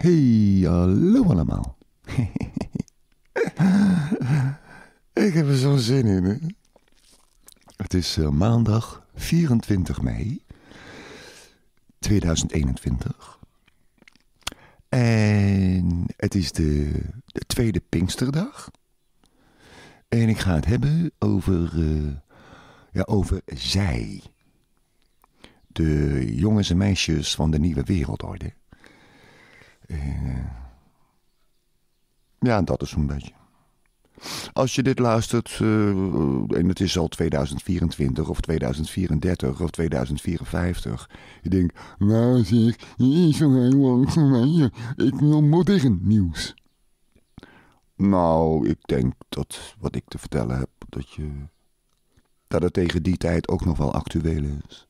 Hey, hallo allemaal. Ik heb er zo'n zin in. Hè? Het is eh, maandag 24 mei 2021. En het is de, de tweede Pinksterdag. En ik ga het hebben over, eh, ja, over zij. De jongens en meisjes van de nieuwe wereldorde. Eh, ja, dat is een beetje. Als je dit luistert, eh, en het is al 2024 of 2034 of 2054. Je denkt, nou zeg, is zo heel lang Ik wil modern nieuws. Nou, ik denk dat wat ik te vertellen heb, dat, je, dat het tegen die tijd ook nog wel actueel is.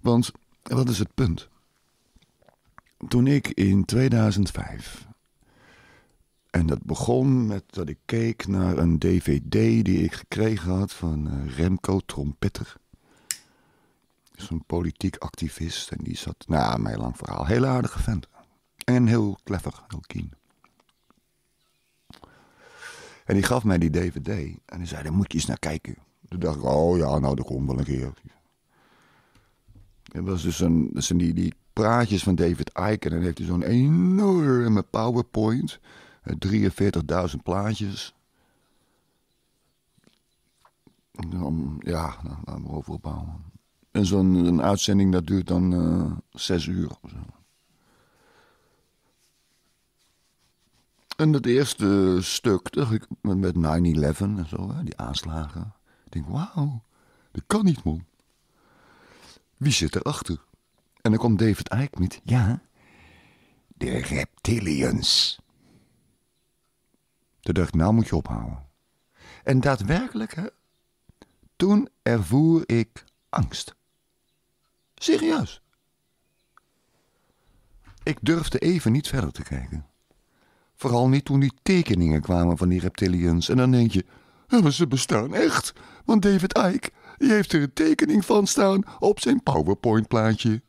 Want, wat is het punt? Toen ik in 2005. En dat begon met dat ik keek naar een dvd die ik gekregen had van eh, Remco Trompetter. Zo'n politiek activist. En die zat, nou, mijn lang verhaal, heel aardige vent. En heel clever, heel keen. En die gaf mij die dvd en die zei, daar moet je eens naar kijken. Toen dacht ik, oh ja, nou, dat komt wel een keer. Het was dus een, dus die, die praatjes van David Icke. En dan heeft hij dus zo'n enorme PowerPoint. 43.000 eh, plaatjes. ja, dan laten we over opbouwen. En zo'n uitzending dat duurt dan uh, zes uur of zo. En dat eerste stuk, met 9-11 en zo, die aanslagen. Ik denk, wauw, dat kan niet, man. Wie zit erachter? En dan komt David Icke met, ja, de reptilians. Toen dacht ik, nou moet je ophouden. En daadwerkelijk, hè, toen ervoer ik angst. Serieus. Ik durfde even niet verder te kijken. Vooral niet toen die tekeningen kwamen van die reptilians. En dan denk je, maar ze bestaan echt. Want David Icke die heeft er een tekening van staan op zijn PowerPoint-plaatje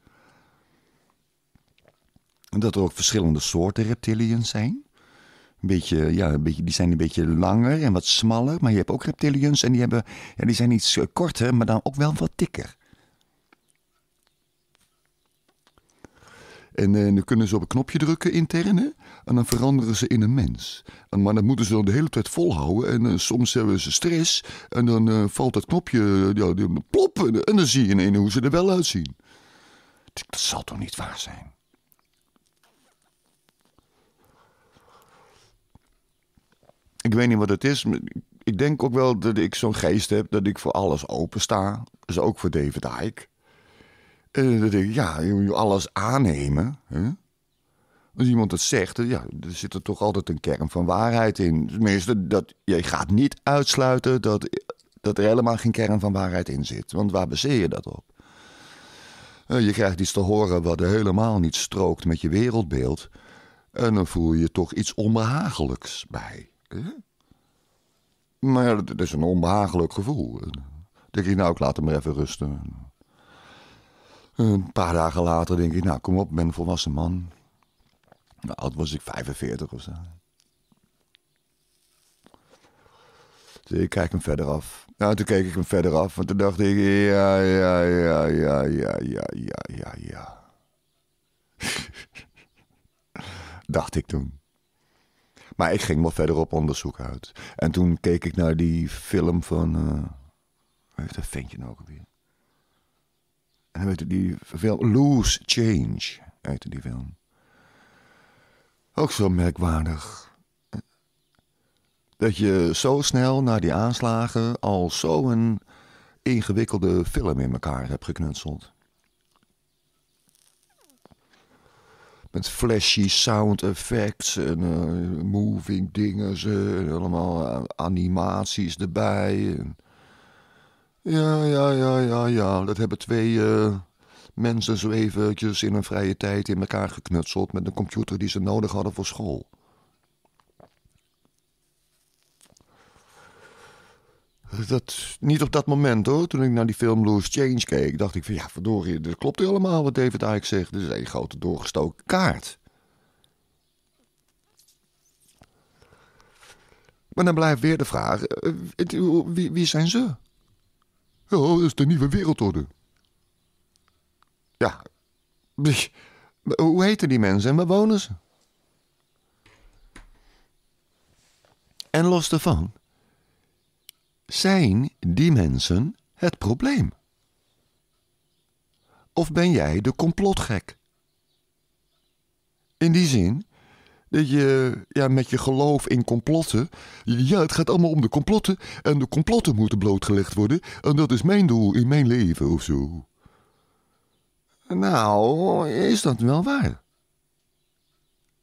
dat er ook verschillende soorten reptilians zijn. Een beetje, ja, een beetje, die zijn een beetje langer en wat smaller. Maar je hebt ook reptilians en die, hebben, ja, die zijn iets eh, korter, maar dan ook wel wat dikker. En, eh, dan kunnen ze op een knopje drukken intern. En dan veranderen ze in een mens. maar dan moeten ze dan de hele tijd volhouden. En eh, soms hebben ze stress. En dan valt dat knopje, ja, plop. En, en, dan zie je ineens hoe ze er wel uitzien. Dat zal toch niet waar zijn? ik weet niet wat het is. Ik denk ook wel dat ik zo'n geest heb dat ik voor alles open sta. Dus ook voor David Icke. En dat ik, ja, je moet alles aannemen. Hè? Als iemand het zegt, ja, er zit er toch altijd een kern van waarheid in. Tenminste, dat, je gaat niet uitsluiten dat, dat er helemaal geen kern van waarheid in zit. Want waar baseer je dat op? Eh, je krijgt iets te horen wat helemaal niet strookt met je wereldbeeld. En dan voel je toch iets onbehagelijks bij. Maar ja, dat is een onbehagelijk gevoel. Dan denk ik, nou, ik laat hem maar even rusten. Een paar dagen later denk ik, nou, kom op, ik ben een volwassen man. Nou, oud was ik 45 of zo. Dus ik kijk hem verder af. Nou, toen keek ik hem verder af. Want toen dacht ik, ja, ja, ja, ja, ja, ja, ja, ja, ja. dacht ik toen. Maar ik ging wel verder op onderzoek uit. En toen keek ik naar die film van. Uh, eh, hoe heet dat ventje nou ook weer? En dan heette die film Loose Change. Heette die film. Ook zo merkwaardig. Eh, dat je zo snel na die aanslagen al zo'n ingewikkelde film in elkaar hebt geknutseld. met flashy sound effects en eh, moving dingen. En eh, allemaal eh, animaties erbij. En ja, ja, ja, ja, ja. Dat hebben twee mensen zo eventjes in hun vrije tijd in elkaar geknutseld met een computer die ze nodig hadden voor school. Dat, niet op dat moment hoor. Toen ik naar die film Loose Change keek, dacht ik van ja, verdorie, dat klopt helemaal wat David Icke zegt. Dit is een grote doorgestoken kaart. Maar dan blijft weer de vraag: eh, wie, wie zijn ze? Oh, dat is de nieuwe wereldorde. Ja, hoe heten die mensen en waar wonen ze? En los daarvan, zijn die mensen het probleem? Of ben jij de complotgek? In die zin dat je ja, met je geloof in complotten. Ja, het gaat allemaal om de complotten. En de complotten moeten blootgelegd worden. En dat is mijn doel in mijn leven of zo. Nou, is dat wel waar?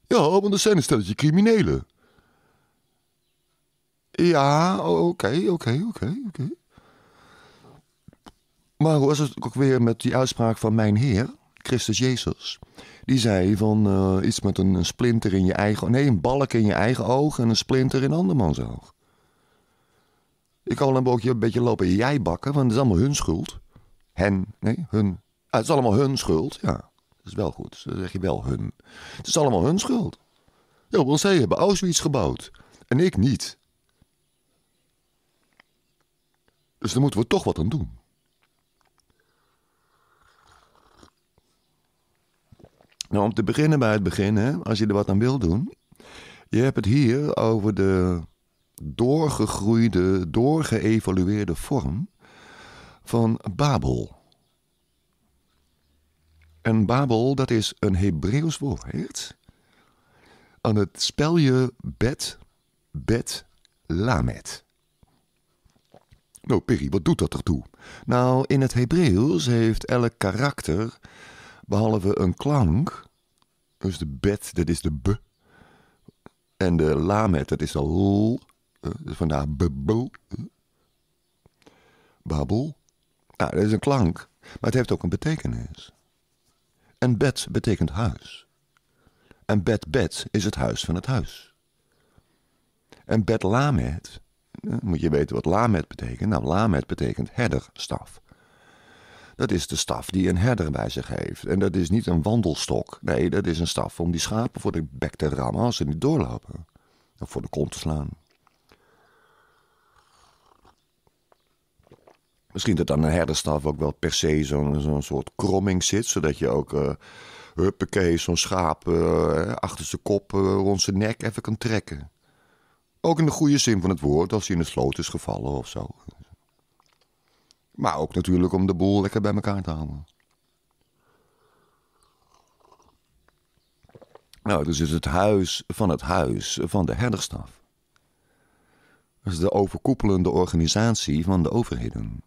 Ja, want er zijn een stelletje criminelen. Ja, oké, oké, oké, oké. Maar hoe was het ook weer met die uitspraak van mijn Heer, Christus Jezus? Die zei van eh, iets met een, splinter in je eigen... Nee, een balk in je eigen oog en een splinter in andermans oog. Ik kan een boekje een beetje lopen jij bakken, want het is allemaal hun schuld. Hen, nee, hun. Ah, het is allemaal hun schuld, ja. Dat is wel goed, dan zeg je wel hun. Het is allemaal hun schuld. Ja, want zij hebben Auschwitz gebouwd en ik niet. Dus daar moeten we toch wat aan doen. Nou, om te beginnen bij het begin, hè, als je er wat aan wil doen. Je hebt het hier over de doorgegroeide, doorgeëvalueerde vorm van Babel. En Babel, dat is een Hebreeuws woord. Aan het spel je bet, bet, lamet. Nou, Piggy, wat doet dat ertoe? Nou, in het Hebreeuws heeft elk karakter, behalve een klank, dus de bet, dat is de b, en de lamet, dat is de l, eh, dus vandaar bubbel, eh, babbel. Nou, dat is een klank, maar het heeft ook een betekenis. En bet betekent huis. En bet bet is het huis van het huis. En bet lamet moet je weten wat Lamed betekent. Nou, Lamed betekent herderstaf. Dat is de staf die een herder bij zich heeft. En dat is niet een wandelstok. Nee, dat is een staf om die schapen voor de bek te rammen als ze niet doorlopen. Of voor de kont te slaan. Misschien dat dan een herderstaf ook wel per se zo'n soort kromming zit, zodat je ook, uh, huppakee, zo'n schaap eh, achter zijn kop eh, rond zijn nek even kan trekken. Ook in de goede zin van het woord, als hij in de sloot is gevallen of zo. Maar ook natuurlijk om de boel lekker bij elkaar te houden. Nou, dus is het huis van het huis van de herderstaf. Dat is de overkoepelende organisatie van de overheden.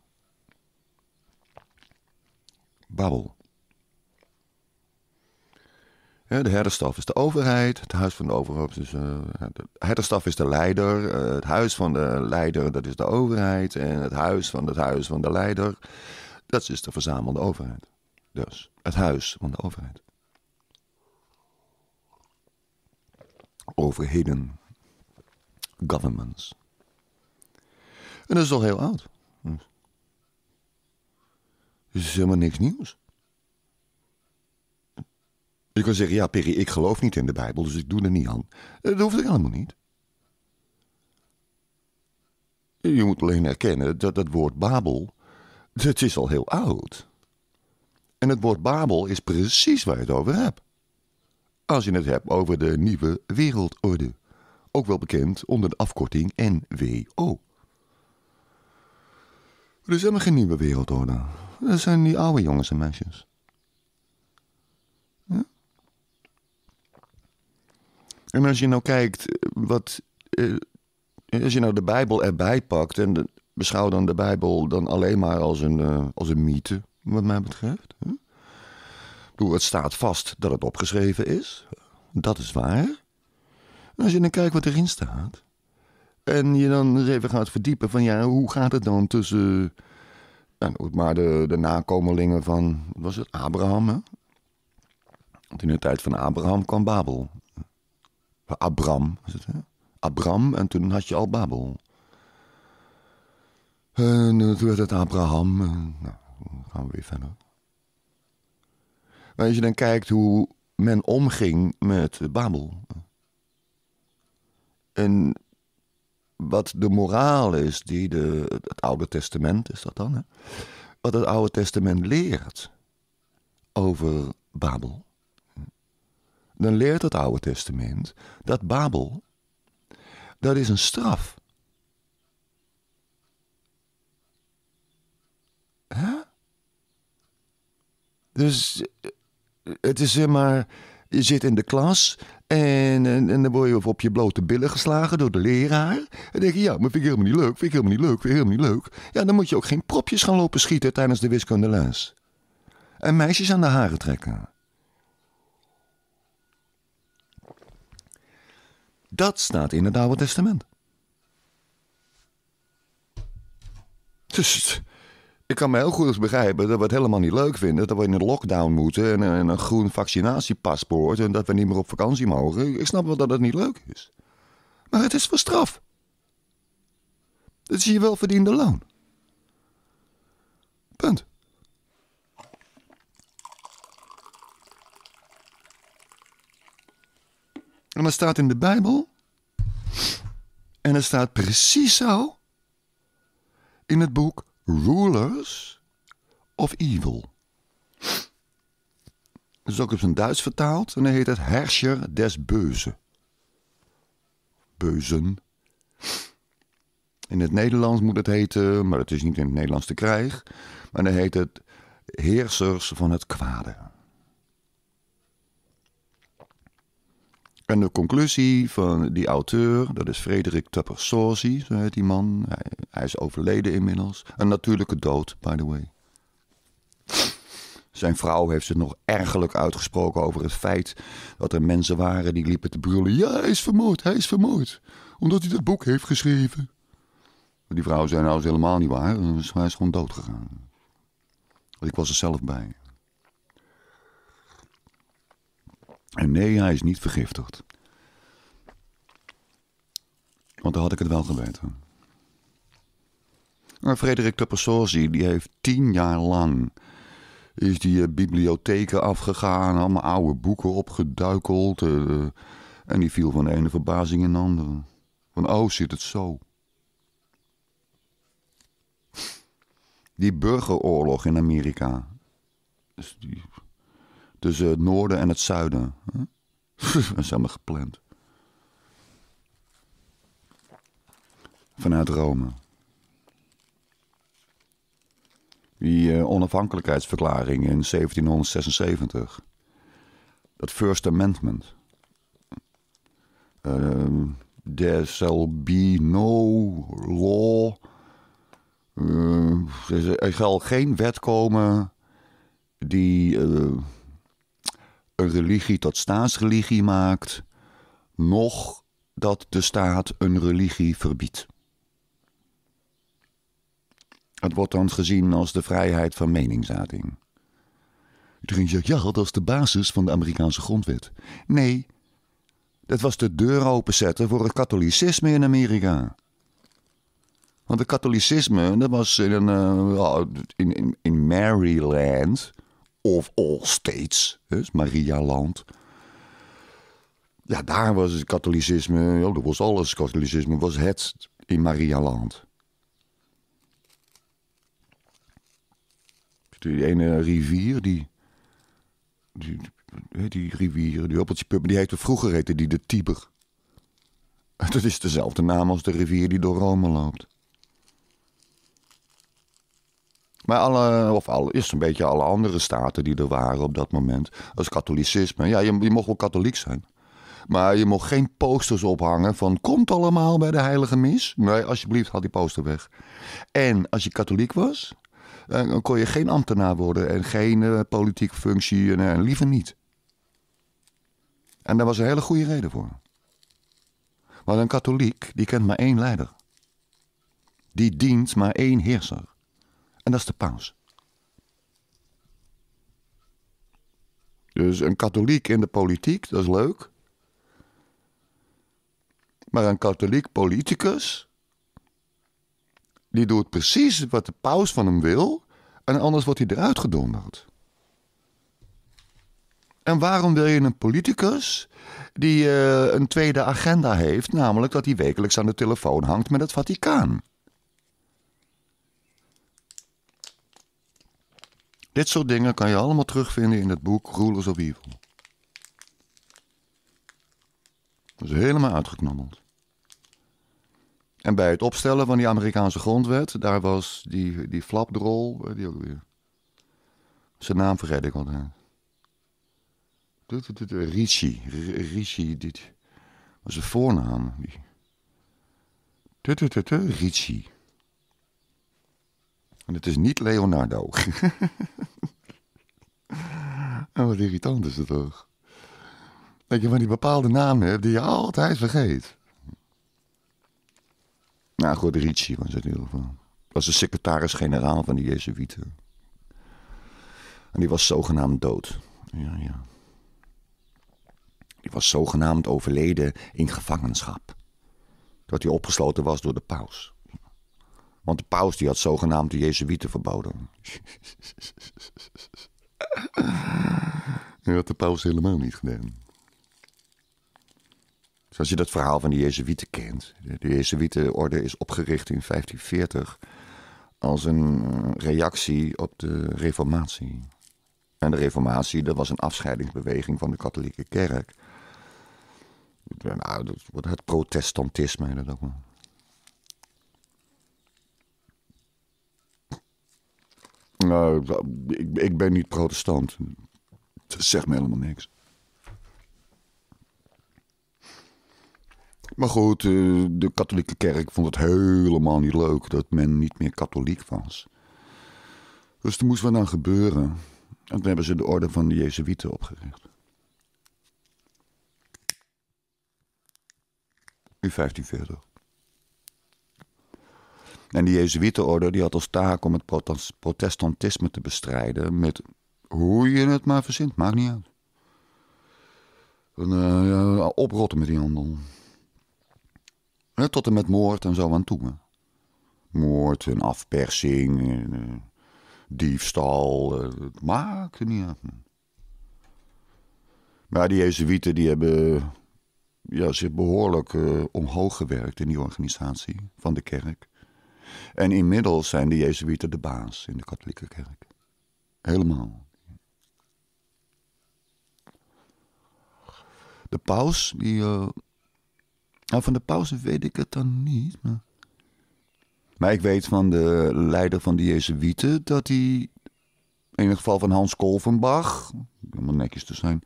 Babbel de herderstaf is de overheid, het huis van de overheid is... Eh, de herderstaf is de leider, eh, het huis van de leider dat is de overheid... en het huis van het huis van de leider, dat is de verzamelde overheid. Dus het huis van de overheid. Overheden, governments. En dat is al heel oud. Dus is helemaal niks nieuws. Je kan zeggen, ja Perry, ik geloof niet in de Bijbel, dus ik doe er niet aan. Eh, dat hoeft ook allemaal niet. Je moet alleen erkennen dat dat woord Babel, dat is al heel oud. En het woord Babel is precies waar je het over hebt. Als je het hebt over de nieuwe wereldorde. Ook wel bekend onder de afkorting NWO. Er is helemaal geen nieuwe wereldorde. Dat zijn die oude jongens en meisjes. En als je nou kijkt eh, wat. Eh, eh, als je nou de Bijbel erbij pakt en de, beschouw dan de Bijbel dan alleen maar als een, als een mythe, wat mij betreft. Hè? het staat vast dat het opgeschreven is. Dat is waar. En als je dan kijkt wat erin staat. En je dan eens even gaat verdiepen van ja, hoe gaat het dan tussen. Nou, maar de, de nakomelingen van. Wat was het? Abraham. Hè? Want in de tijd van Abraham kwam Babel. Abram. Was hè? Abram en toen had je al Babel. En eh, toen werd het Abraham. nou, gaan we weer verder. Maar als je dan kijkt hoe men omging met Babel. En wat de moraal is die de, het Oude Testament, is dat dan? Hè? Wat het Oude Testament leert over Babel dan leert het Oude Testament dat Babel, dat is een straf. Hè? Dus eh, het is zeg maar, je zit in de klas en, en, dan word je op je blote billen geslagen door de leraar. En dan denk je, ja, maar vind ik helemaal niet leuk, vind ik helemaal niet leuk, vind ik helemaal niet leuk. Ja, dan moet je ook geen propjes gaan lopen schieten tijdens de wiskundeles. En meisjes aan de haren trekken. Dat staat in het Oude Testament. Dus ik kan me heel goed begrijpen dat we het helemaal niet leuk vinden. Dat we in een lockdown moeten en, en een groen vaccinatiepaspoort. En dat we niet meer op vakantie mogen. Ik snap wel dat het niet leuk is. Maar het is voor straf. Het is je welverdiende loon. Punt. En dat staat in de Bijbel. En dat staat precies zo in het boek Rulers of Evil. Dat is ook op zijn Duits vertaald en dan heet het Herrscher des Beuzen. Beuzen. In het Nederlands moet het heten, maar dat is niet in het Nederlands te krijgen. Maar dan heet het Heersers van het Kwade. En de conclusie van die auteur, dat is Frederik Tupper Sorsi, zo heet die man. Hij, is overleden inmiddels. Een natuurlijke dood, by the way. Zijn vrouw heeft zich nog ergelijk uitgesproken over het feit dat er mensen waren die liepen te brullen. Ja, hij is vermoord, hij is vermoord. Omdat hij dat boek heeft geschreven. Die vrouw zei nou, helemaal niet waar. Hij is gewoon dood gegaan. Ik was er zelf bij. En nee, hij is niet vergiftigd. Want dan had ik het wel geweten. Maar Frederik de Pessosi, die heeft tien jaar lang... is die eh, bibliotheken afgegaan, allemaal oude boeken opgeduikeld... Eh, eh, en die viel van de ene verbazing in de andere. Van, oh, zit het zo. Die burgeroorlog in Amerika. Dus die Tussen het noorden en het zuiden. Dat is helemaal gepland. Vanuit Rome. Die eh, onafhankelijkheidsverklaring in 1776. Dat First Amendment. Uh, there shall be no law. Eh, er zal geen wet komen die eh, een religie tot staatsreligie maakt, nog dat de staat een religie verbiedt. Het wordt dan gezien als de vrijheid van meningsuiting. Iedereen zegt, ja, dat is de basis van de Amerikaanse grondwet. Nee, dat was de deur openzetten voor het katholicisme in Amerika. Want het katholicisme, dat was in, een, eh, in, in, in Maryland, of all states, dus Marialand. Ja, daar was het katholicisme, ja, dat was alles. Katholicisme was het in Marialand. Die ene rivier, die, die, die rivier, die Hoppeltjepub, die heette vroeger heette die de Tiber. Dat is dezelfde naam als de rivier die door Rome loopt. Maar alle, of al is een beetje alle andere staten die er waren op dat moment. Als katholicisme. Ja, je, mocht wel katholiek zijn. Maar je mocht geen posters ophangen van komt allemaal bij de heilige mis. Nee, alsjeblieft, haal die poster weg. En als je katholiek was, eh, dan kon je geen ambtenaar worden en geen uh, politieke functie. En, eh, liever niet. En daar was een hele goede reden voor. Want een katholiek, die kent maar één leider. Die dient maar één heerser. En dat is de paus. Dus een katholiek in de politiek, dat is leuk. Maar een katholiek politicus, die doet precies wat de paus van hem wil, en anders wordt hij eruit gedonderd. En waarom wil je een politicus die eh, een tweede agenda heeft, namelijk dat hij wekelijks aan de telefoon hangt met het Vaticaan? Dit soort dingen kan je allemaal terugvinden in het boek Rulers of Evil. Dat is helemaal uitgeknabbeld. En bij het opstellen van die Amerikaanse grondwet, daar was die, die flapdrol, die ook weer. Zijn naam vergeet ik altijd. Richie, Richie, dit was een voornaam. Richie. En het is niet Leonardo. en wat irritant is het toch? Dat je van die bepaalde namen hebt die je altijd vergeet. Nou goed, Ricci was het in ieder geval. Was de secretaris-generaal van de Jezuïeten. En die was zogenaamd dood. Ja, ja. Die was zogenaamd overleden in gevangenschap. Dat hij opgesloten was door de paus. Want de paus die had zogenaamd de Jezuïeten verboden. dat had de paus helemaal niet gedaan. Dus als je dat verhaal van de Jezuïeten kent. De Jezuïetenorde is opgericht in 1540 als een eh, reactie op de Reformatie. En de Reformatie, dat was een afscheidingsbeweging van de katholieke kerk. Nou, dat wordt het protestantisme, dat ook maar. Nou, ik, ik ben niet protestant. Dat zegt me helemaal niks. Maar goed, eh, de katholieke kerk vond het helemaal niet leuk dat men niet meer katholiek was. Dus er moest wat aan gebeuren. En toen hebben ze de orde van de Jezuïeten opgericht. In 1540. En die Jezuïetenorde die had als taak om het protestantisme te bestrijden met hoe je het maar verzint, maakt niet uit. Eh, oprotten met die handel. tot en met moord en zo aan toe. Moord en afpersing, en, eh, diefstal, eh, het maakt niet uit. Maar die Jezuïeten die hebben ja, zich behoorlijk omhoog gewerkt in die organisatie van de kerk. En inmiddels zijn de Jezuïeten de baas in de katholieke kerk. Helemaal. De paus, die. Eh, nou, van de paus weet ik het dan niet. Maar... maar, ik weet van de leider van de Jezuïeten dat hij. In het geval van Hans Kolvenbach, om het netjes te zijn.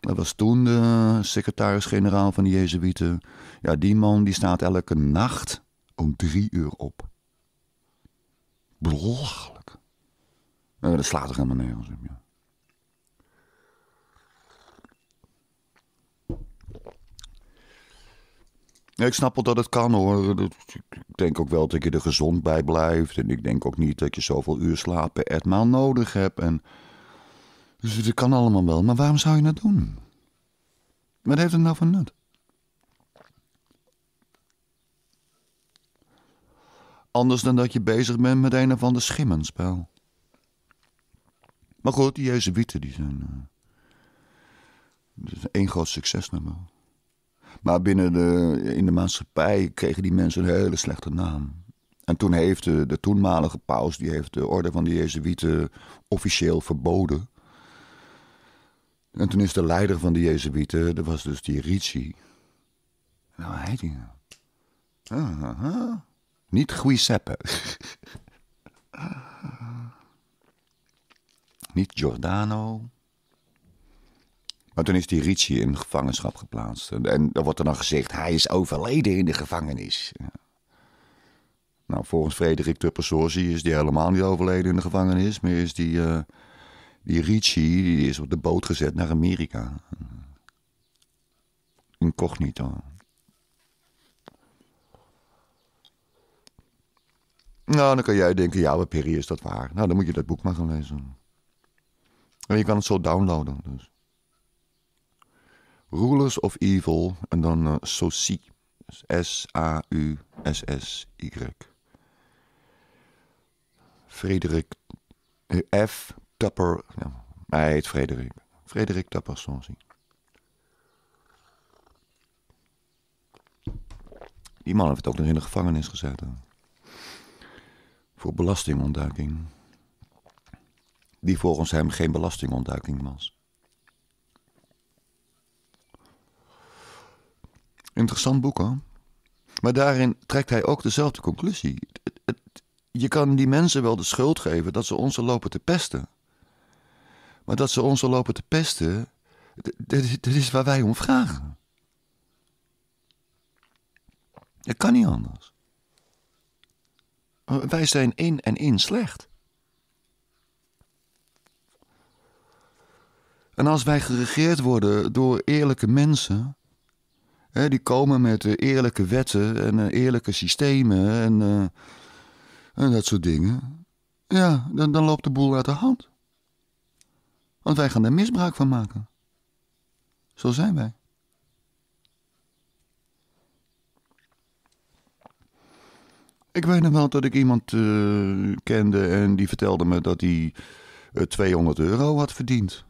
Dat was toen de secretaris-generaal van de Jezuïeten. Ja, die man die staat elke nacht om drie uur op. Belachelijk. Nou, dat slaat er helemaal nergens op, ja. Ik snap wel dat het kan hoor. Ik denk ook wel dat je er gezond bij blijft. En ik denk ook niet dat je zoveel uur slapen echt etmaal nodig hebt. En... Dus het kan allemaal wel. Maar waarom zou je dat doen? Wat heeft het nou van nut? Anders dan dat je bezig bent met een of ander schimmenspel. Maar goed, die Jezuïeten die zijn. Uh, groot succes wel. Maar binnen de, in de maatschappij kregen die mensen een hele slechte naam. En toen heeft de, de toenmalige paus die heeft de orde van de Jezuïeten officieel verboden. En toen is de leider van de Jezuïeten, dat was dus die Ricci. Nou, hij die. Ah, ah, ah. Niet Giuseppe. Niet Giordano. Maar toen is die Ricci in gevangenschap geplaatst. En dan wordt er dan gezegd, hij is overleden in de gevangenis. Nou, volgens Frederik Tuppersorsi is die helemaal niet overleden in de gevangenis. Maar is die, eh, die Ricci die is op de boot gezet naar Amerika. Incognito. Nou, dan kan jij denken, ja, wat Perry is dat waar? Nou, dan moet je dat boek maar gaan lezen. En je kan het zo downloaden. Dus. Rulers of Evil en dan uh, eh, Sosi. Dus S-A-U-S-S-Y. Frederik eh, F. Tapper. Ja, hij heet Frederik. Frederik Tapper Saucy. Die man heeft ook nog in de gevangenis gezeten voor belastingontduiking. Die volgens hem geen belastingontduiking was. Interessant boek hoor. Maar daarin trekt hij ook dezelfde conclusie. je kan die mensen wel de schuld geven dat ze ons lopen te pesten. Maar dat ze ons lopen te pesten, dat is waar wij om vragen. Dat kan niet anders. Eh, wij zijn in en in slecht. En als wij geregeerd worden door eerlijke mensen, hè, die komen met eh, eerlijke wetten en eh, eerlijke systemen en, en dat soort dingen, ja, dan, dan loopt de boel uit de hand. Want wij gaan er misbruik van maken. Zo zijn wij. Ik weet nog wel dat ik iemand eh, kende en die vertelde me dat hij uh, eh, 200 euro had verdiend.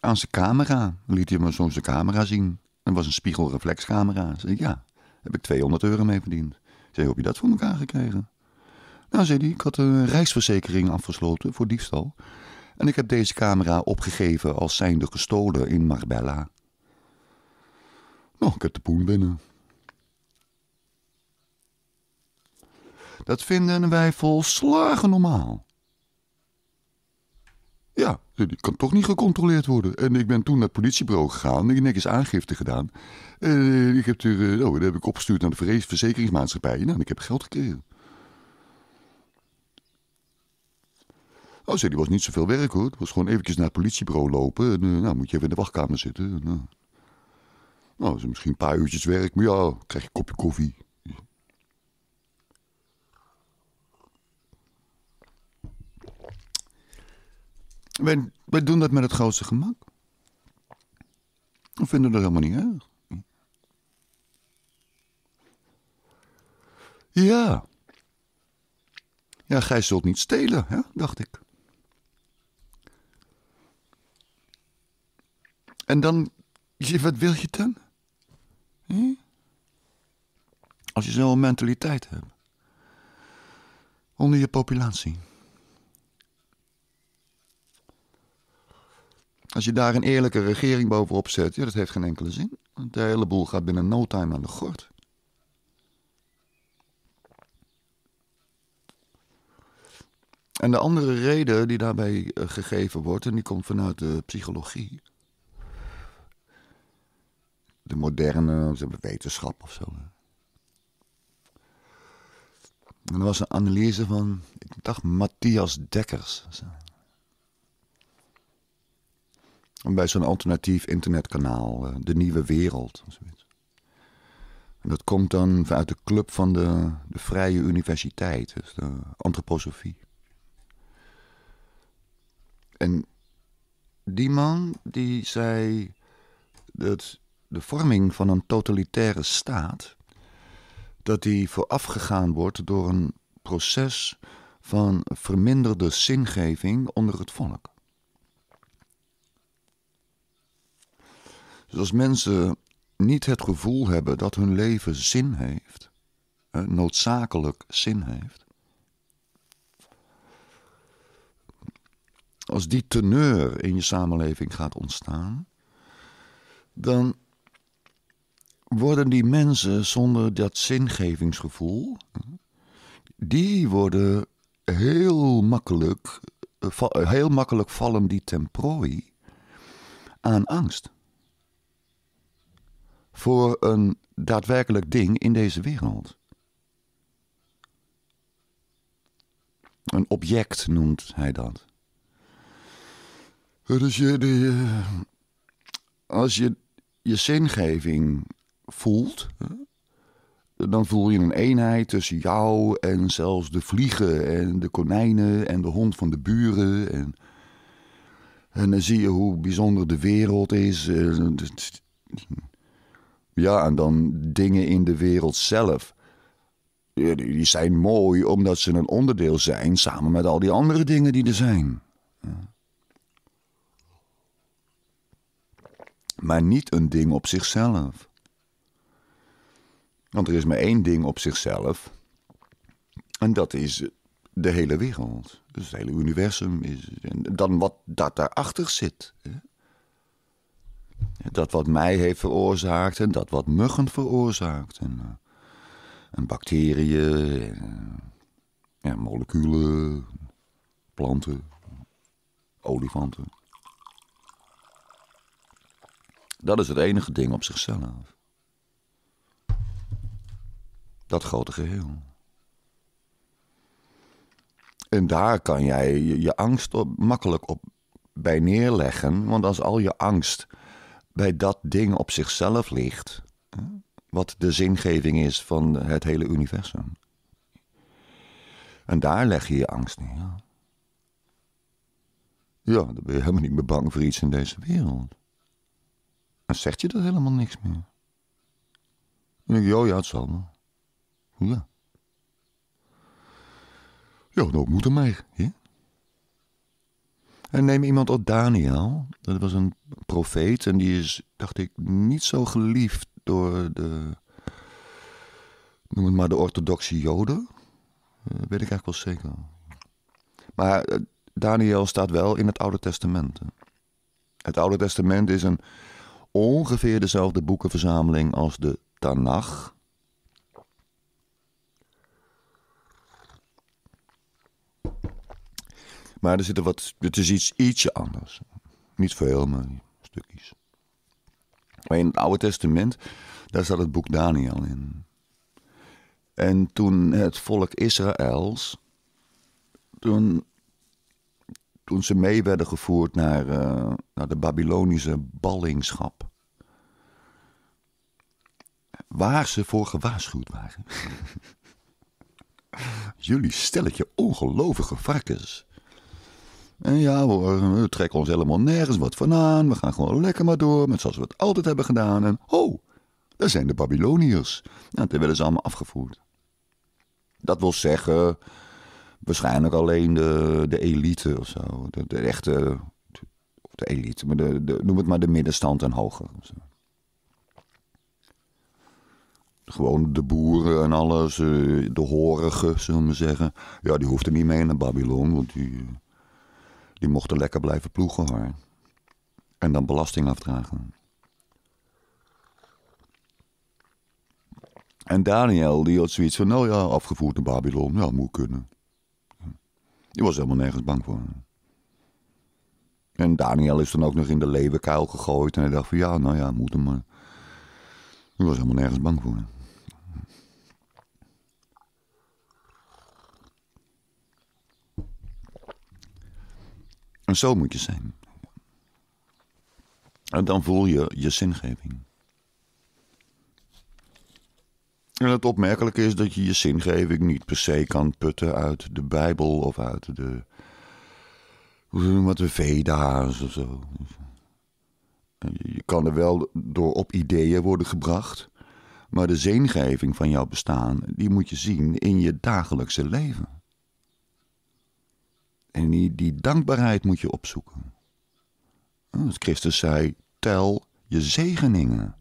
Aan zijn camera liet hij me soms zijn camera zien. Dat was een spiegelreflexcamera. Zei, ja, heb ik 200 euro mee verdiend. Zei, heb je dat voor elkaar gekregen? Nou, zei hij, ik had een reisverzekering afgesloten voor diefstal. En ik heb deze camera opgegeven als zijnde gestolen in Marbella. Oh, ik heb de poen binnen. Dat vinden wij volslagen normaal. Ja, die kan toch niet gecontroleerd worden. En ik ben toen naar het politiebureau gegaan. Ik heb netjes aangifte gedaan. En eh, ik heb er, eh, oh, dat heb ik opgestuurd naar de verzekeringsmaatschappij. en nou, ik heb geld gekregen. Oh, zei, die was niet zoveel werk hoor. Het was gewoon eventjes naar het politiebureau lopen. En, eh, nou, moet je even in de wachtkamer zitten. Nou. Nou, dat is misschien een paar uurtjes werk, maar ja, krijg je een kopje koffie. Wij, wij doen dat met het grootste gemak. We vinden dat helemaal niet erg. Ja. Ja, gij zult niet stelen, hè? dacht ik. En dan, wat wil je dan? Hm? Als je zo'n mentaliteit hebt. Onder je populatie. Als je daar een eerlijke regering bovenop zet, ja, dat heeft geen enkele zin. Want de hele boel gaat binnen no time aan de gort. En de andere reden die daarbij eh, gegeven wordt, en die komt vanuit de psychologie de moderne ze wetenschap of zo. En er was een analyse van, ik dacht Matthias Dekkers. Bij zo'n alternatief internetkanaal, eh, De Nieuwe Wereld. zoiets. En dat komt dan vanuit de club van de, de Vrije Universiteit, dus de antroposofie. En die man die zei dat de vorming van een totalitaire staat, dat die voorafgegaan wordt door een proces van verminderde zingeving onder het volk. Dus als mensen niet het gevoel hebben dat hun leven zin heeft, eh, noodzakelijk zin heeft, als die teneur in je samenleving gaat ontstaan, dan worden die mensen zonder dat zingevingsgevoel, die worden heel makkelijk, heel makkelijk vallen die ten prooi aan angst. Voor een daadwerkelijk ding in deze wereld. Een object noemt hij dat. Dus je, eh, als je je zingeving voelt, dan voel je een eenheid tussen jou en zelfs de vliegen en de konijnen en de hond van de buren. En, en dan zie je hoe bijzonder de wereld is. Eh, dus, ja, en dan dingen in de wereld zelf. Die zijn mooi omdat ze een onderdeel zijn samen met al die andere dingen die er zijn. Maar niet een ding op zichzelf. Want er is maar één ding op zichzelf. En dat is de hele wereld. Dus het hele universum is. En dan wat dat daarachter zit. Hè? Dat wat mij heeft veroorzaakt en dat wat muggen veroorzaakt. En, eh, en bacteriën, en, en eh, moleculen, planten, olifanten. Dat is het enige ding op zichzelf dat grote geheel. En daar kan jij je, angst op, makkelijk op, bij neerleggen, want als al je angst bij dat ding op zichzelf ligt, wat de zingeving is van het hele universum. En daar leg je je angst neer. Ja, dan ben je helemaal niet meer bang voor iets in deze wereld. Dan zegt je er helemaal niks meer. Dan denk ik, ja, het zal wel. Ja. Ja, dat moet er maar. En neem iemand op Daniel. Dat was een profeet en die is, dacht ik, niet zo geliefd door de, noem het maar de orthodoxe joden. Dat eh, weet ik eigenlijk wel zeker. Maar eh, Daniel staat wel in het Oude Testament. Het Oude Testament is een ongeveer dezelfde boekenverzameling als de Tanach. Maar er zit wat, het is iets, ietsje anders. Niet veel, maar stukjes. Maar in het Oude Testament, daar staat het boek Daniel in. En toen het volk Israëls, toen, toen ze mee werden gevoerd naar, eh, naar de Babylonische ballingschap. Waar ze voor gewaarschuwd waren. Jullie stelletje ongelovige varkens. En ja hoor, we trekken ons helemaal nergens wat van aan. We gaan gewoon lekker maar door met zoals we het altijd hebben gedaan. En oh, daar zijn de Babyloniërs. Nou, die werden ze allemaal afgevoerd. Dat wil zeggen, waarschijnlijk alleen de, de elite of zo. De, de echte, of de elite, maar de, noem het maar de middenstand en hoger. Gewoon de boeren en alles, eh, de horigen, zullen we zeggen. Ja, die hoeft er niet mee naar Babylon, want die die mochten lekker blijven ploegen hoor. En dan belasting afdragen. En Daniel, die had zoiets van: nou ja, afgevoerd naar Babylon, ja, moet kunnen. Die was helemaal nergens bang voor. En Daniel is dan ook nog in de leeuwenkuil gegooid. En hij dacht van ja, nou ja, moet hem maar. Die was helemaal nergens bang voor. En zo moet je zijn. En dan voel je je zingeving. En het opmerkelijke is dat je je zingeving niet per se kan putten uit de Bijbel of uit de. wat de Veda's of zo. Je kan er wel door op ideeën worden gebracht. Maar de zingeving van jouw bestaan, die moet je zien in je dagelijkse leven. En die, dankbaarheid moet je opzoeken. Oh, Christus zei, tel je zegeningen.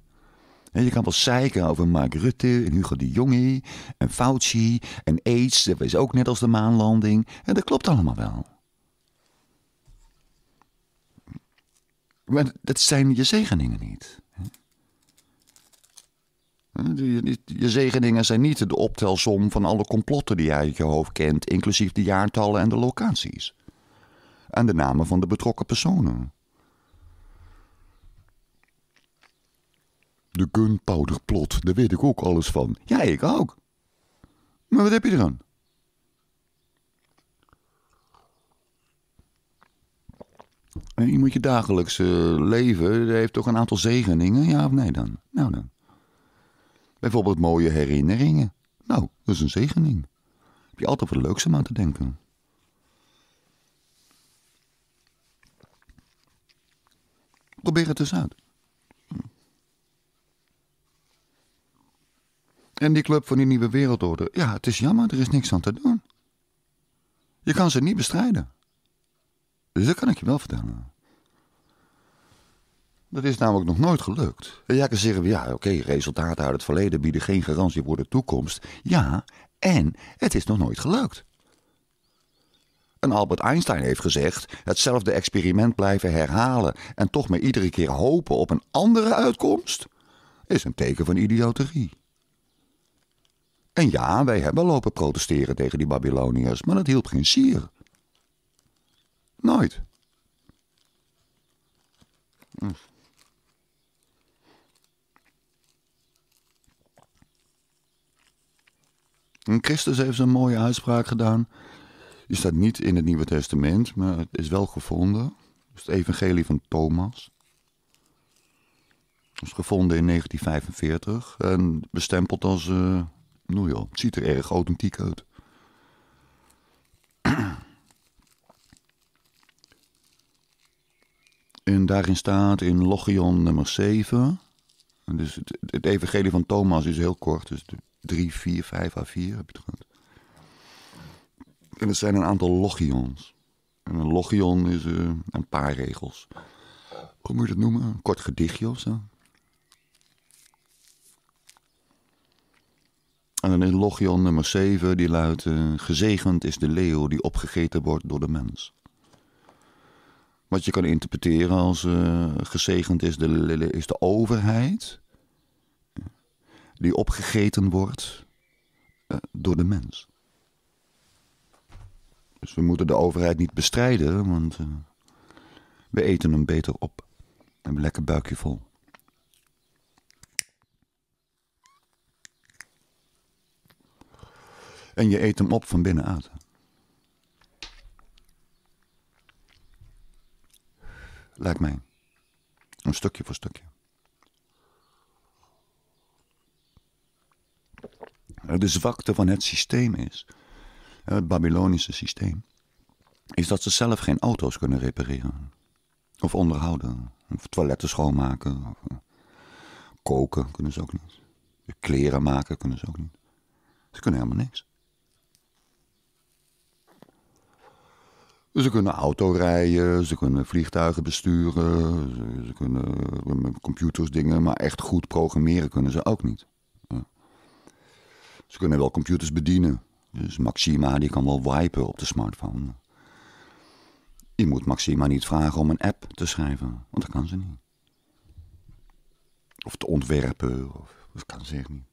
En je kan wel zeiken over Mark Rutte en Hugo de Jonge en Fauci en AIDS. Dat was ook net als de maanlanding. En dat klopt allemaal wel. Maar dat zijn je zegeningen niet. Je zegeningen zijn niet de optelsom van alle complotten die je uit je hoofd kent, inclusief de jaartallen en de locaties. En de namen van de betrokken personen. De gunpowderplot, daar weet ik ook alles van. Ja, ik ook. Maar wat heb je eraan? En eh, je moet je dagelijkse leven, dat heeft toch een aantal zegeningen, ja of nee dan? Nou dan. Bijvoorbeeld mooie herinneringen. Nou, dat is een zegening. Heb je altijd wat leuks om aan te denken. Probeer het eens uit. En die club van die nieuwe wereldorde. Ja, het is jammer, er is niks aan te doen. Je kan ze niet bestrijden. Dus dat kan ik je wel vertellen. Dat is namelijk nog nooit gelukt. En jij kan zeggen, ja oké, resultaten uit het verleden bieden geen garantie voor de toekomst. Ja, en het is nog nooit gelukt. En Albert Einstein heeft gezegd, hetzelfde experiment blijven herhalen en toch maar iedere keer hopen op een andere uitkomst, is een teken van idioterie. En ja, wij hebben lopen protesteren tegen die Babyloniërs, maar dat hielp geen sier. Nooit. En Christus heeft een mooie uitspraak gedaan. Die staat niet in het Nieuwe Testament, maar het is wel gevonden. Het is het Evangelie van Thomas. Het is gevonden in 1945 en bestempeld als. Uh, nou joh, het ziet er erg authentiek uit. En daarin staat in Logion nummer 7. Dus het, het, Evangelie van Thomas is heel kort, dus 3, 4, 5 A4 heb je het. En het zijn een aantal logions. En een logion is eh, een paar regels. Hoe moet je dat noemen? Een kort gedichtje of zo? En dan is logion nummer 7, die luidt... Eh, gezegend is de leeuw die opgegeten wordt door de mens. Wat je kan interpreteren als eh, gezegend is de, is de overheid die opgegeten wordt eh, door de mens. Dus we moeten de overheid niet bestrijden, want eh, we eten hem beter op. We hebben een lekker buikje vol. En je eet hem op van binnenuit. Lijkt mij. Een stukje voor stukje. Eh, de zwakte van het systeem is, eh, het Babylonische systeem, is dat ze zelf geen auto's kunnen repareren. Of onderhouden, of toiletten schoonmaken, of eh, koken kunnen ze ook niet. Kleren maken kunnen ze ook niet. Ze kunnen helemaal niks. Ze kunnen auto rijden, ze kunnen vliegtuigen besturen, ze, ze kunnen computers dingen, maar echt goed programmeren kunnen ze ook niet. Ze kunnen wel computers bedienen. Dus Maxima die kan wel wipen op de smartphone. Je moet Maxima niet vragen om een app te schrijven, want dat kan ze niet. Of te ontwerpen, of, dat kan ze niet.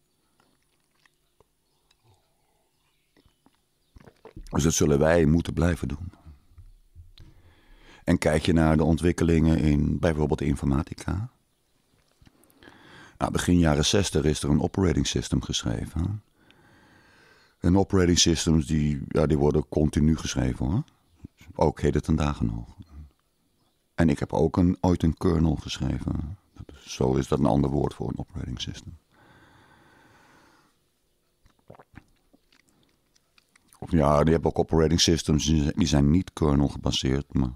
Dus dat zullen wij moeten blijven doen. En kijk je naar de ontwikkelingen in bijvoorbeeld informatica. Nou, begin jaren 60 is er een operating system geschreven. En operating systems, die, ja, die worden continu geschreven hoor. Ook heden ten dagen nog. En ik heb ook een, ooit een kernel geschreven. Zo is dat een ander woord voor een operating system. ja, die hebben ook operating systems, die zijn niet kernel gebaseerd, maar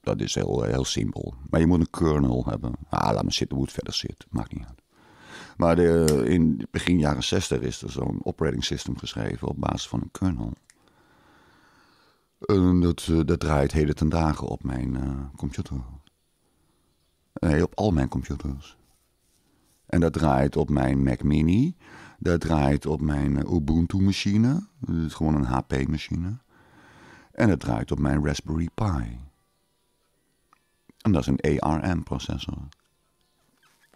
dat is heel, heel simpel. Maar je moet een kernel hebben. Ah, laat maar zitten hoe het verder zit, maakt niet uit. Maar de, in begin jaren 60 is er zo'n operating system geschreven op basis van een kernel. En dat, eh, dat draait heden ten dagen op mijn eh, computer. Nee, op al mijn computers. En dat draait op mijn Mac Mini. Dat draait op mijn eh, Ubuntu-machine. Dat is gewoon een HP-machine. En dat draait op mijn Raspberry Pi. En dat is een ARM-processor.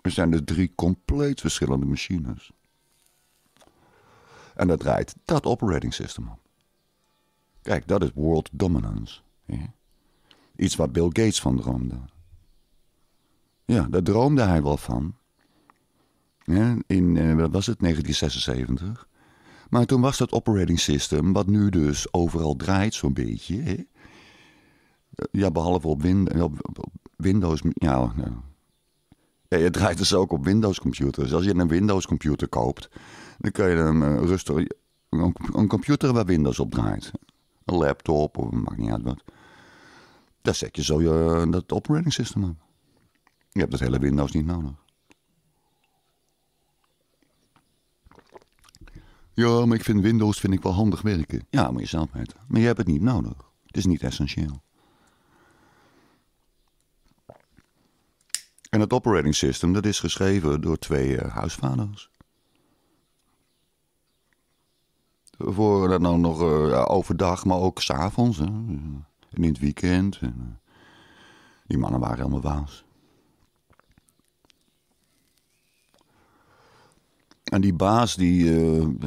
Er zijn dus drie compleet verschillende machines. En dat draait dat operating system op. Kijk, dat is world dominance. Ja. Iets waar Bill Gates van droomde. Ja, daar droomde hij wel van. in, eh, wat was het, 1976. Maar toen was dat operating system, wat nu dus overal draait zo'n beetje. Ja, behalve op, op Windows. Ja, nou, ja, je draait dus ook op Windows-computers. Als je een Windows-computer koopt, dan kun je hem eh, rustig. Een, een, computer waar Windows op draait. Een laptop, of maakt niet uit wat. Daar zet je zo je, eh, dat operating system op. Je hebt dat hele Windows niet nodig. Ja, maar ik vind Windows vind ik wel handig werken. Ja, moet je zelf weten. Maar je hebt het niet nodig. Het is niet essentieel. En het operating system dat is geschreven door twee eh, huisvaders. Voor dat dan nou nog eh, overdag, maar ook s'avonds. En in het weekend. Eh, die mannen waren helemaal waas. En die baas, die,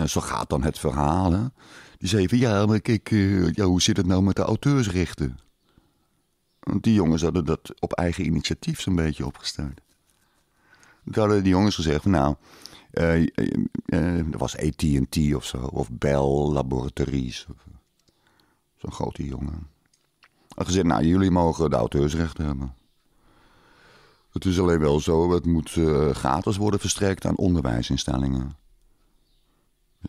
zo gaat dan het verhaal, die zei van ja, maar kijk, ja, hoe zit het nou met de auteursrechten? die jongens hadden dat op eigen initiatief zo'n beetje opgestart. Toen hadden die jongens gezegd van nou, uh, er was AT&T of zo, of Bell Laboratories. Zo'n grote jongen. Had gezegd, nou jullie mogen de auteursrechten hebben. Het is alleen wel zo, het moet eh, gratis worden verstrekt aan onderwijsinstellingen.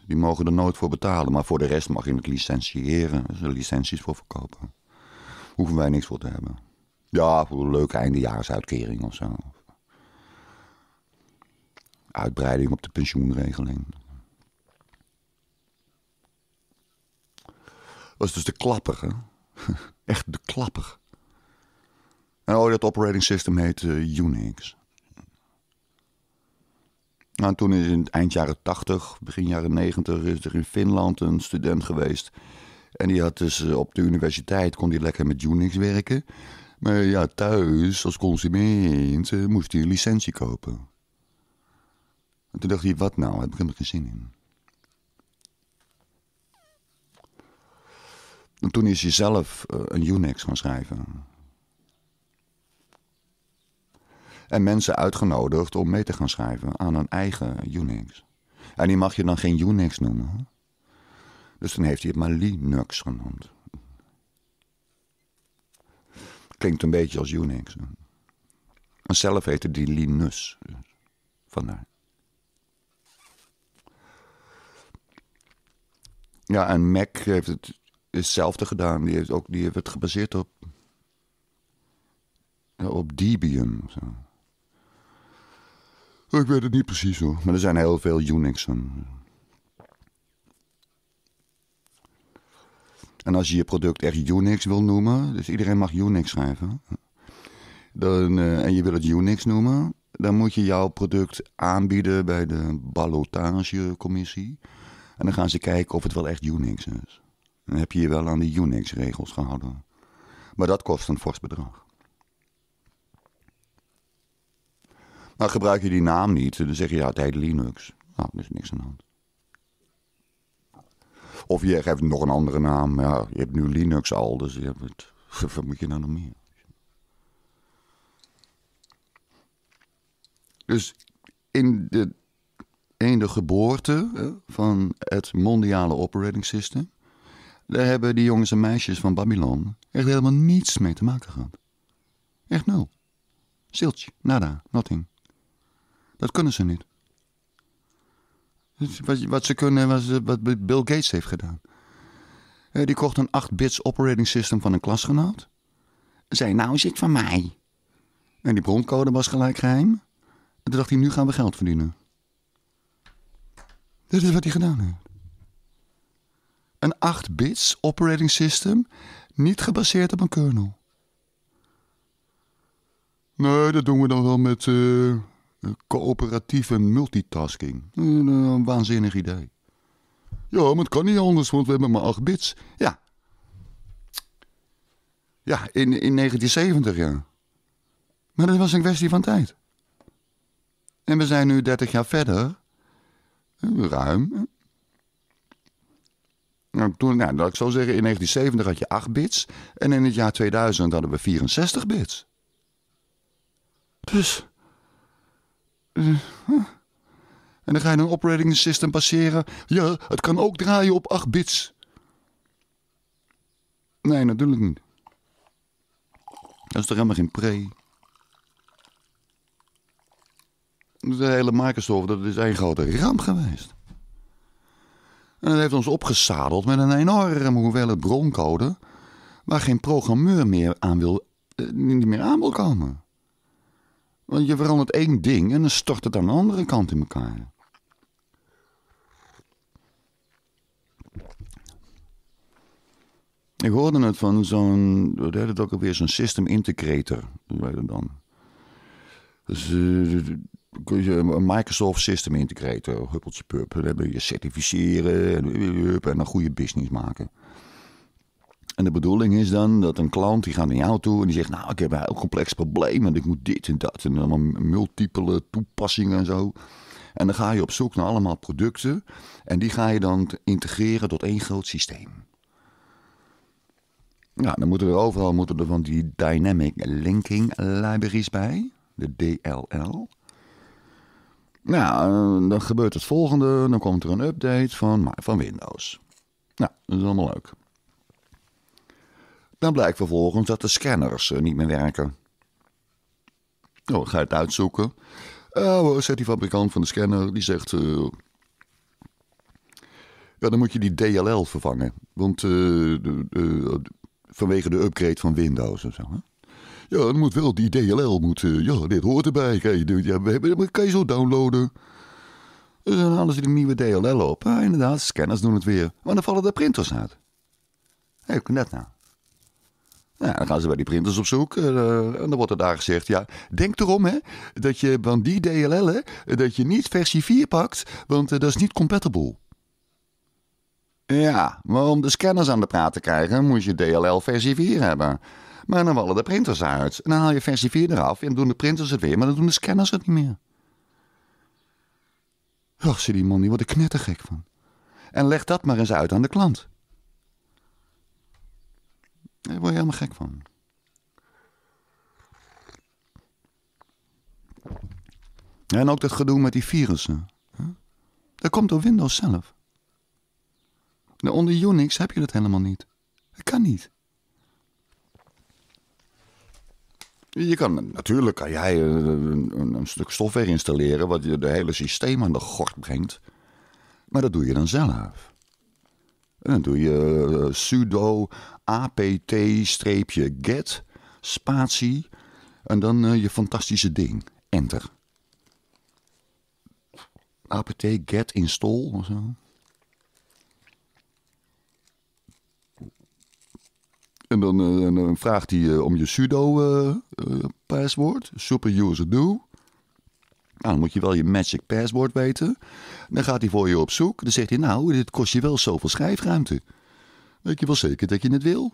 Die mogen er nooit voor betalen, maar voor de rest mag je het licentiëren, dus er licenties voor verkopen hoeven wij niks voor te hebben. Ja, voor een leuke eindejaarsuitkering of zo. Uitbreiding op de pensioenregeling. Dat is dus de klapper, hè? Echt de klapper. En oh, dat operating system heet eh, Unix. En nou, toen is in het eind jaren 80, begin jaren 90, is er in Finland een student geweest en die had dus eh, op de universiteit kon die lekker met Unix werken. Maar ja, thuis als consument eh, moest hij een licentie kopen. En toen dacht hij, wat nou? heb ik helemaal geen zin in. En toen is hij zelf eh, een Unix gaan schrijven. En mensen uitgenodigd om mee te gaan schrijven aan een eigen Unix. En die mag je dan geen Unix noemen. Dus dan heeft hij het maar Linux genoemd. Klinkt een beetje als Unix. En zelf heette die Linus. Vandaar. Ja, en Mac heeft het hetzelfde gedaan. Die heeft, ook, die heeft het gebaseerd op. op Debian. Zo. Ik weet het niet precies hoor. Maar er zijn heel veel Unixen. En als je je product echt Unix wil noemen, dus iedereen mag Unix schrijven, dan, eh, en je wil het Unix noemen, dan moet je jouw product aanbieden bij de ballotagecommissie. En dan gaan ze kijken of het wel echt Unix is. Dan heb je je wel aan de Unix-regels gehouden. Maar dat kost een fors bedrag. Maar gebruik je die naam niet, dan zeg je ja, het heet Linux. Nou, er is niks aan de hand. Of je geeft nog een andere naam. Ja, je hebt nu Linux al, dus je hebt het, wat moet je nou nog meer? Dus in de, in geboorte van het mondiale operating system... daar hebben die jongens en meisjes van Babylon echt helemaal niets mee te maken gehad. Echt nul. Ziltje, nada, nothing. Dat kunnen ze niet. Wat, wat ze kunnen, wat, wat Bill Gates heeft gedaan. Uh, die kocht een 8-bits operating system van een klasgenoot. Zei, nou is het van mij. En die broncode was gelijk geheim. En toen dacht hij, nu gaan we geld verdienen. Dit is wat hij gedaan heeft. Een 8-bits operating system, niet gebaseerd op een kernel. Nee, dat doen we dan wel met eh, Coöperatieve multitasking. Eh, een waanzinnig idee. Ja, maar het kan niet anders, want we hebben maar 8 bits. Ja. Ja, in, in 1970, ja. Maar dat was een kwestie van tijd. En we zijn nu 30 jaar verder. Ruim. Nou, toen, nou, dat ik zou zeggen, in 1970 had je 8 bits. En in het jaar 2000 hadden we 64 bits. Dus eh, en dan ga je een operating system passeren. Ja, het kan ook draaien op 8 bits. Nee, natuurlijk niet. Dat is toch helemaal geen pre. De hele Microsoft, dat is één grote ramp geweest. En dat heeft ons opgezadeld met een enorme hoeveelheid broncode... waar geen programmeur meer aan wil, eh, niet meer aan wil komen. Want je verandert één ding en dan stort het aan de andere kant in elkaar. Ik hoorde het van zo'n, wat heet het ook alweer, zo'n system integrator. dan. Dus eh, een Microsoft System Integrator, huppeltje pup. Dan heb je certificeren en, en een goede business maken. En de bedoeling is dan dat een klant die gaat naar jou toe en die zegt: Nou, ik heb een heel complex probleem en ik moet dit en dat en allemaal multiple toepassingen en zo. En dan ga je op zoek naar allemaal producten en die ga je dan integreren tot één groot systeem. nou dan moeten er overal moeten er van die Dynamic Linking Libraries bij, de DLL. Nou, dan gebeurt het volgende. Dan komt er een update van, van Windows. Nou, dat is allemaal leuk. Dan blijkt vervolgens dat de scanners eh, niet meer werken. Oh, ga je het uitzoeken. Oh, zegt die fabrikant van de scanner, die zegt... Eh, ja, dan moet je die DLL vervangen. Want eh, de, vanwege de upgrade van Windows en zo. Hè? Ja, dan moet wel die DLL moeten. ja, dit hoort erbij. Kan je, ja, kan je zo downloaden. Dus dan halen ze die nieuwe DLL op. Ah, inderdaad, scanners doen het weer. Maar dan vallen de printers uit. Ik hey, net nou. Nou, dan gaan ze bij die printers op zoek. Eh, en dan wordt er daar gezegd: ja, denk erom hè, dat je van die DLL'en eh, dat je niet versie 4 pakt, want eh, dat is niet compatible. Ja, maar om de scanners aan de praat te krijgen, moet je DLL versie 4 hebben. Maar dan wallen de printers uit. En dan haal je versie 4 eraf en doen de printers het weer, maar dan doen de scanners het niet meer. Ach, zie die man, die wordt er knettergek van. En leg dat maar eens uit aan de klant. Daar word je helemaal gek van. En ook dat gedoe met die virussen. Dat komt door Windows zelf. Nou, onder Unix heb je dat helemaal niet. Dat kan niet. Je kan, natuurlijk kan jij eh, een, een stuk software installeren wat je de hele systeem aan de gort brengt. Maar dat doe je dan zelf dan doe je eh, sudo apt-get spatie en dan eh, je fantastische ding. Enter. apt get install of zo. En dan, dan vraagt hij om je sudo eh, password. superuser do. Nou, dan moet je wel je magic password weten. Dan gaat hij voor je op zoek. Dan zegt hij, nou, dit kost je wel zoveel schrijfruimte. Weet je wel zeker dat je het wil?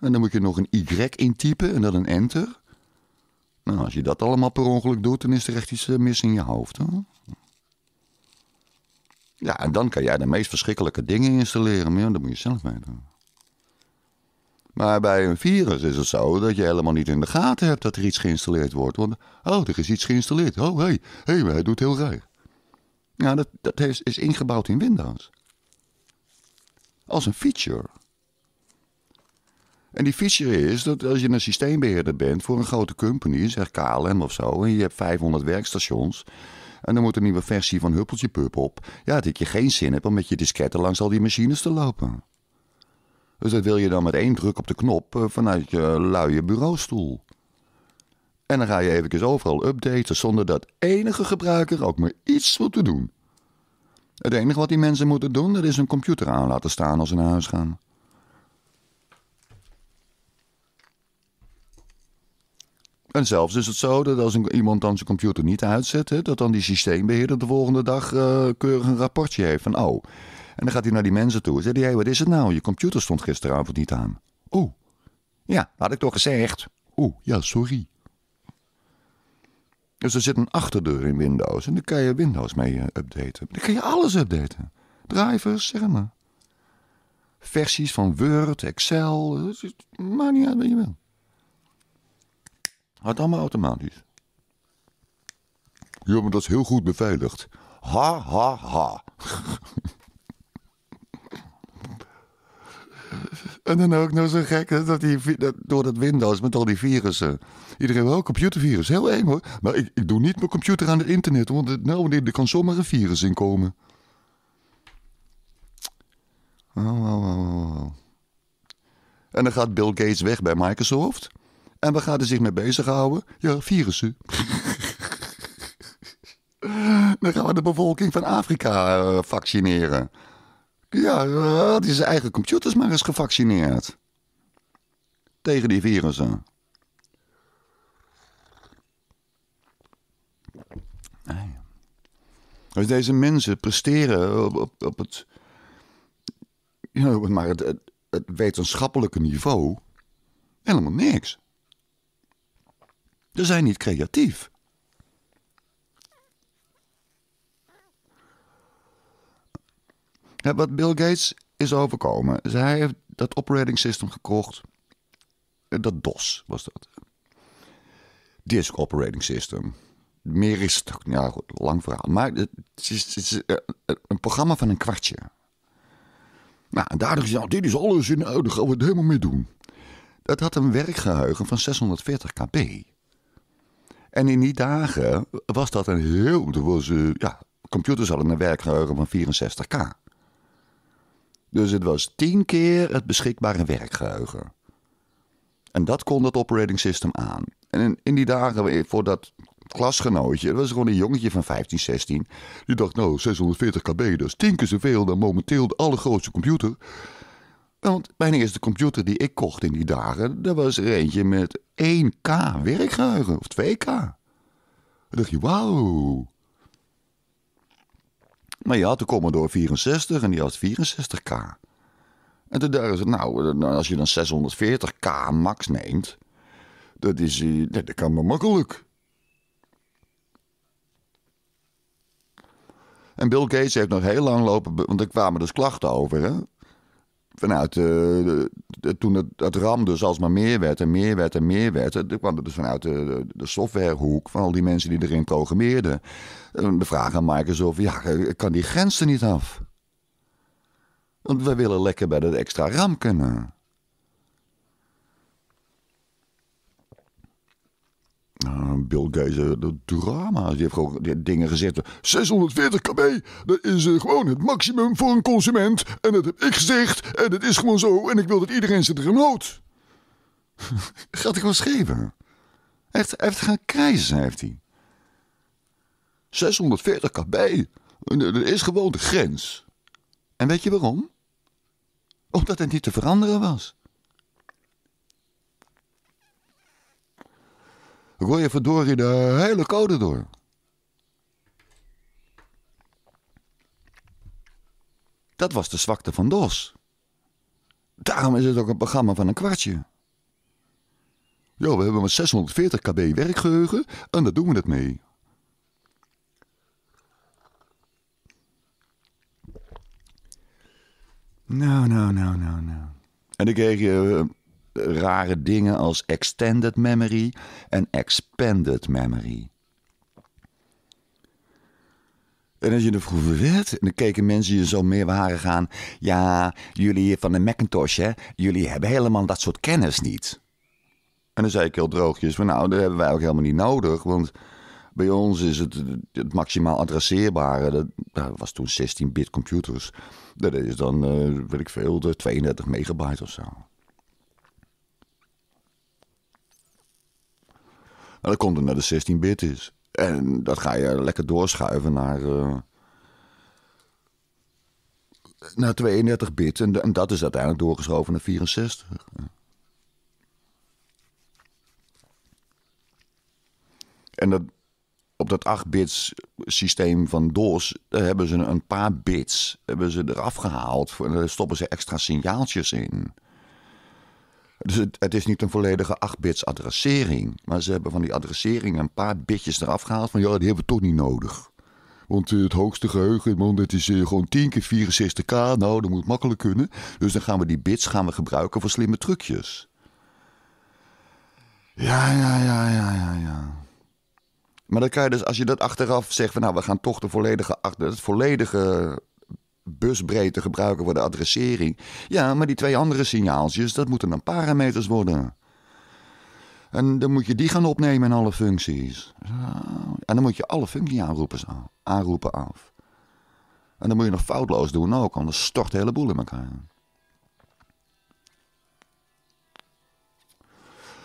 En dan moet je nog een Y intypen en dan een enter. Nou, als je dat allemaal per ongeluk doet, dan is er echt iets eh, mis in je hoofd. hoor. Ja, en dan kan jij de meest verschrikkelijke dingen installeren. Maar ja, dat moet je zelf weten. Maar bij een virus is het zo dat je helemaal niet in de gaten hebt dat er iets geïnstalleerd wordt. Want, oh, er is iets geïnstalleerd. Oh, hé, hey, hey, hij doet heel raar. Ja, dat, dat is, ingebouwd in Windows. Als een feature. En die feature is dat als je een systeembeheerder bent voor een grote company, zeg KLM of zo, en je hebt 500 werkstations, en dan moet een nieuwe versie van Huppeltje Pup op, ja, dat je geen zin hebt om met je disketten langs al die machines te lopen. Dus dat wil je dan met één druk op de knop eh, vanuit je luie bureaustoel. En dan ga je even overal updaten zonder dat enige gebruiker ook maar iets wil te doen. Het enige wat die mensen moeten doen, dat is een computer aan laten staan als ze naar huis gaan. En zelfs is het zo dat als iemand dan zijn computer niet uitzet, hè, dat dan die systeembeheerder de volgende dag eh, keurig een rapportje heeft van, oh, en dan gaat hij naar die mensen toe en zegt hij, wat is het nou? Je computer stond gisteravond niet aan. Oeh, ja, had ik toch gezegd. Oeh, ja, sorry. Dus er zit een achterdeur in Windows en daar kan je Windows mee eh, updaten. Daar kan je alles updaten. Drivers, zeg maar. Versies van Word, Excel, dus maakt niet uit wat je wil. Had allemaal automatisch. Ja, maar dat is heel goed beveiligd. Ha, ha, ha. En dan ook nog zo gek dat die, dat, door dat Windows met al die virussen. Iedereen wel computervirus. Heel eng hoor. Maar ik, ik, doe niet mijn computer aan het internet. Want nou, er kan zomaar een virus in komen. en dan gaat Bill Gates weg bij Microsoft. En waar gaat hij zich mee bezighouden? Ja, virussen. dan gaan we de bevolking van Afrika eh, vaccineren. Ja, had nou, hij zijn eigen computers maar eens gevaccineerd. Tegen die virussen. Nee. deze mensen presteren op, op, het. Ja, maar het, het wetenschappelijke niveau helemaal niks. Ze zijn niet creatief. wat Bill Gates is overkomen. zij heeft dat operating system gekocht. Eh, dat DOS was dat. Disk operating system. Meer is het ja, goed, lang verhaal. Maar het is, is, eh, eh, een programma van een kwartje. Nou, en daardoor is nou, dit is alles in, oh, gaan we het helemaal mee doen. Dat had een werkgeheugen van 640 kb. En in die dagen was dat een heel. was, ja, computers hadden een werkgeheugen van 64k. Dus het was tien keer het beschikbare werkgeheugen. En dat kon dat operating system aan. En in, die dagen voor dat klasgenootje, dat was gewoon een jongetje van 15, 16, die dacht, nou, 640 kb, dat is tien keer zoveel dan momenteel de allergrootste computer. Want mijn eerste computer die ik kocht in die dagen, dat was er eentje met 1K werkgeheugen of 2K. Dan dacht je, wauw. Maar je had de Commodore 64 en die had 64K. En toen dachten ze, nou, eh, nou als je dan 640K max neemt, dat, is, eh, dat kan maar makkelijk. En Bill Gates heeft nog heel lang lopen, want er kwamen dus klachten over, hè? vanuit eh, de, toen het, RAM dus alsmaar meer werd en meer werd en meer werd. Er eh, kwam dus vanuit de, de, softwarehoek van al die mensen die erin programmeerden. De vraag aan Microsoft, ja, eh, kan die grens er niet af? Want we willen lekker bij dat extra RAM kunnen. Nou, Bill Gates, eh, de drama, Die heeft gewoon dingen gezegd. 640 kb, dat is eh, gewoon het maximum voor een consument. En dat heb ik gezegd. En het is gewoon zo. En ik wil dat iedereen zich erin houdt. Gaat ik wel schrijven. Hij heeft gaan krijgen, heeft hij. 640 kb. Dat eh, is gewoon de grens. En weet je waarom? Omdat het niet te veranderen was. Gooi je verdorie de hele code door. Dat was de zwakte van DOS. Daarom is het ook een programma van een kwartje. Jo, we hebben maar 640 kb werkgeheugen en daar doen we het mee. Nou, nou, nou, nou, nou. En ik kreeg je eh, rare dingen als extended memory en expanded memory. En als je de vroeger werd, dan keken mensen je zo meerwarig gaan. Ja, jullie van de Macintosh, hè, jullie hebben helemaal dat soort kennis niet. En dan zei ik heel droogjes, van, nou, dat hebben wij ook helemaal niet nodig. Want bij ons is het, het maximaal adresseerbare, dat, was toen 16-bit computers. Dat is dan, uh, weet ik veel, de 32 megabyte of zo. En nou, dat komt naar de 16-bit is. En dat ga je lekker doorschuiven naar, eh, naar 32-bit. En, en, dat is uiteindelijk doorgeschoven naar 64. En dat, op dat 8-bits systeem van DOS hebben ze een paar bits hebben ze eraf gehaald. En daar stoppen ze extra signaaltjes in. Dus het, is niet een volledige 8-bits adressering. Maar ze hebben van die adressering een paar bitjes eraf gehaald. Van ja, die hebben we toch niet nodig. Want eh, het hoogste geheugen, man, dat is eh, gewoon 10 keer 64k. Nou, dat moet makkelijk kunnen. Dus dan gaan we die bits gaan we gebruiken voor slimme trucjes. Ja, ja, ja, ja, ja, ja. Maar dan kan je dus, als je dat achteraf zegt van nou, we gaan toch de volledige, het volledige busbreedte gebruiken voor de adressering. Ja, maar die twee andere signaaltjes, dat moeten dan parameters worden. En dan moet je die gaan opnemen in alle functies. En dan moet je alle functies aanroepen, aanroepen af. En dan moet je nog foutloos doen ook, anders stort de hele boel in elkaar.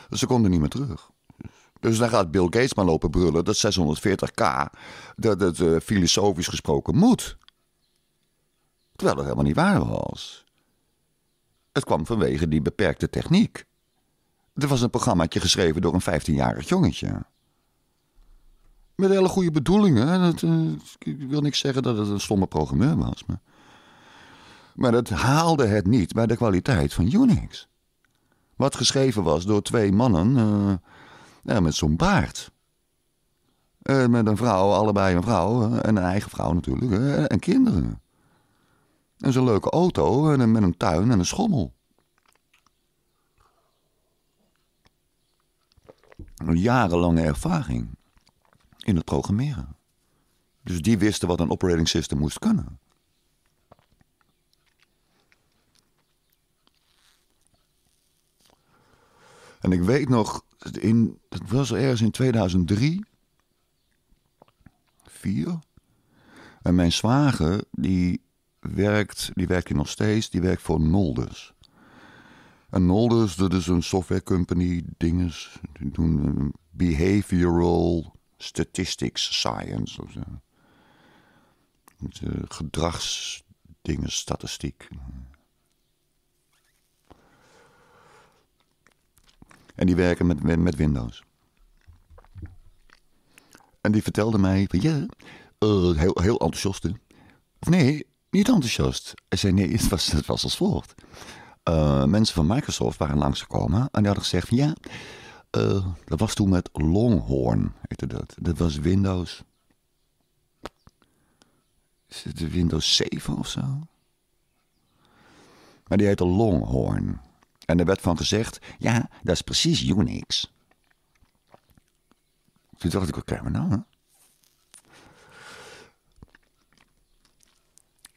ze konden niet meer terug. Dus dan gaat Bill Gates maar lopen brullen dat 640k, dat het eh, filosofisch gesproken moet. Terwijl dat helemaal niet waar was. Het kwam vanwege die beperkte techniek. Er was een programmaatje geschreven door een 15-jarig jongetje. Met hele goede bedoelingen. Dat, uh, eh, ik wil niks zeggen dat het een stomme programmeur was. Maar, maar dat haalde het niet bij de kwaliteit van Unix. Wat geschreven was door twee mannen eh, eh, met zo'n baard. met een vrouw, allebei een vrouw. En een eigen vrouw natuurlijk. en kinderen. En zo'n leuke auto en, met een tuin en een schommel. jarenlange ervaring in het programmeren. Dus die wisten wat een operating system moest kunnen. En ik weet nog, in, dat was ergens in 2003, 4. En mijn zwager, die werkt, die werkt nog steeds, die werkt voor Nolders. En Nolders, dat is een software company, dinges, die doen eh, behavioral statistics science of zo. Eh, gedragsdingen, statistiek. En die werken met, met Windows. En die vertelde mij van ja, eh, heel, heel enthousiast. Of nee, niet enthousiast. Hij zei, nee, het was, was als volgt. Eh, mensen van Microsoft waren langsgekomen en die hadden gezegd van, ja, eh, dat was toen met Longhorn, heette dat. Dat was Windows, is het Windows 7 of zo? Maar die heette Longhorn. En er werd van gezegd, ja, dat is precies Unix. Toen dacht ik, wat krijgen we nou? Hè?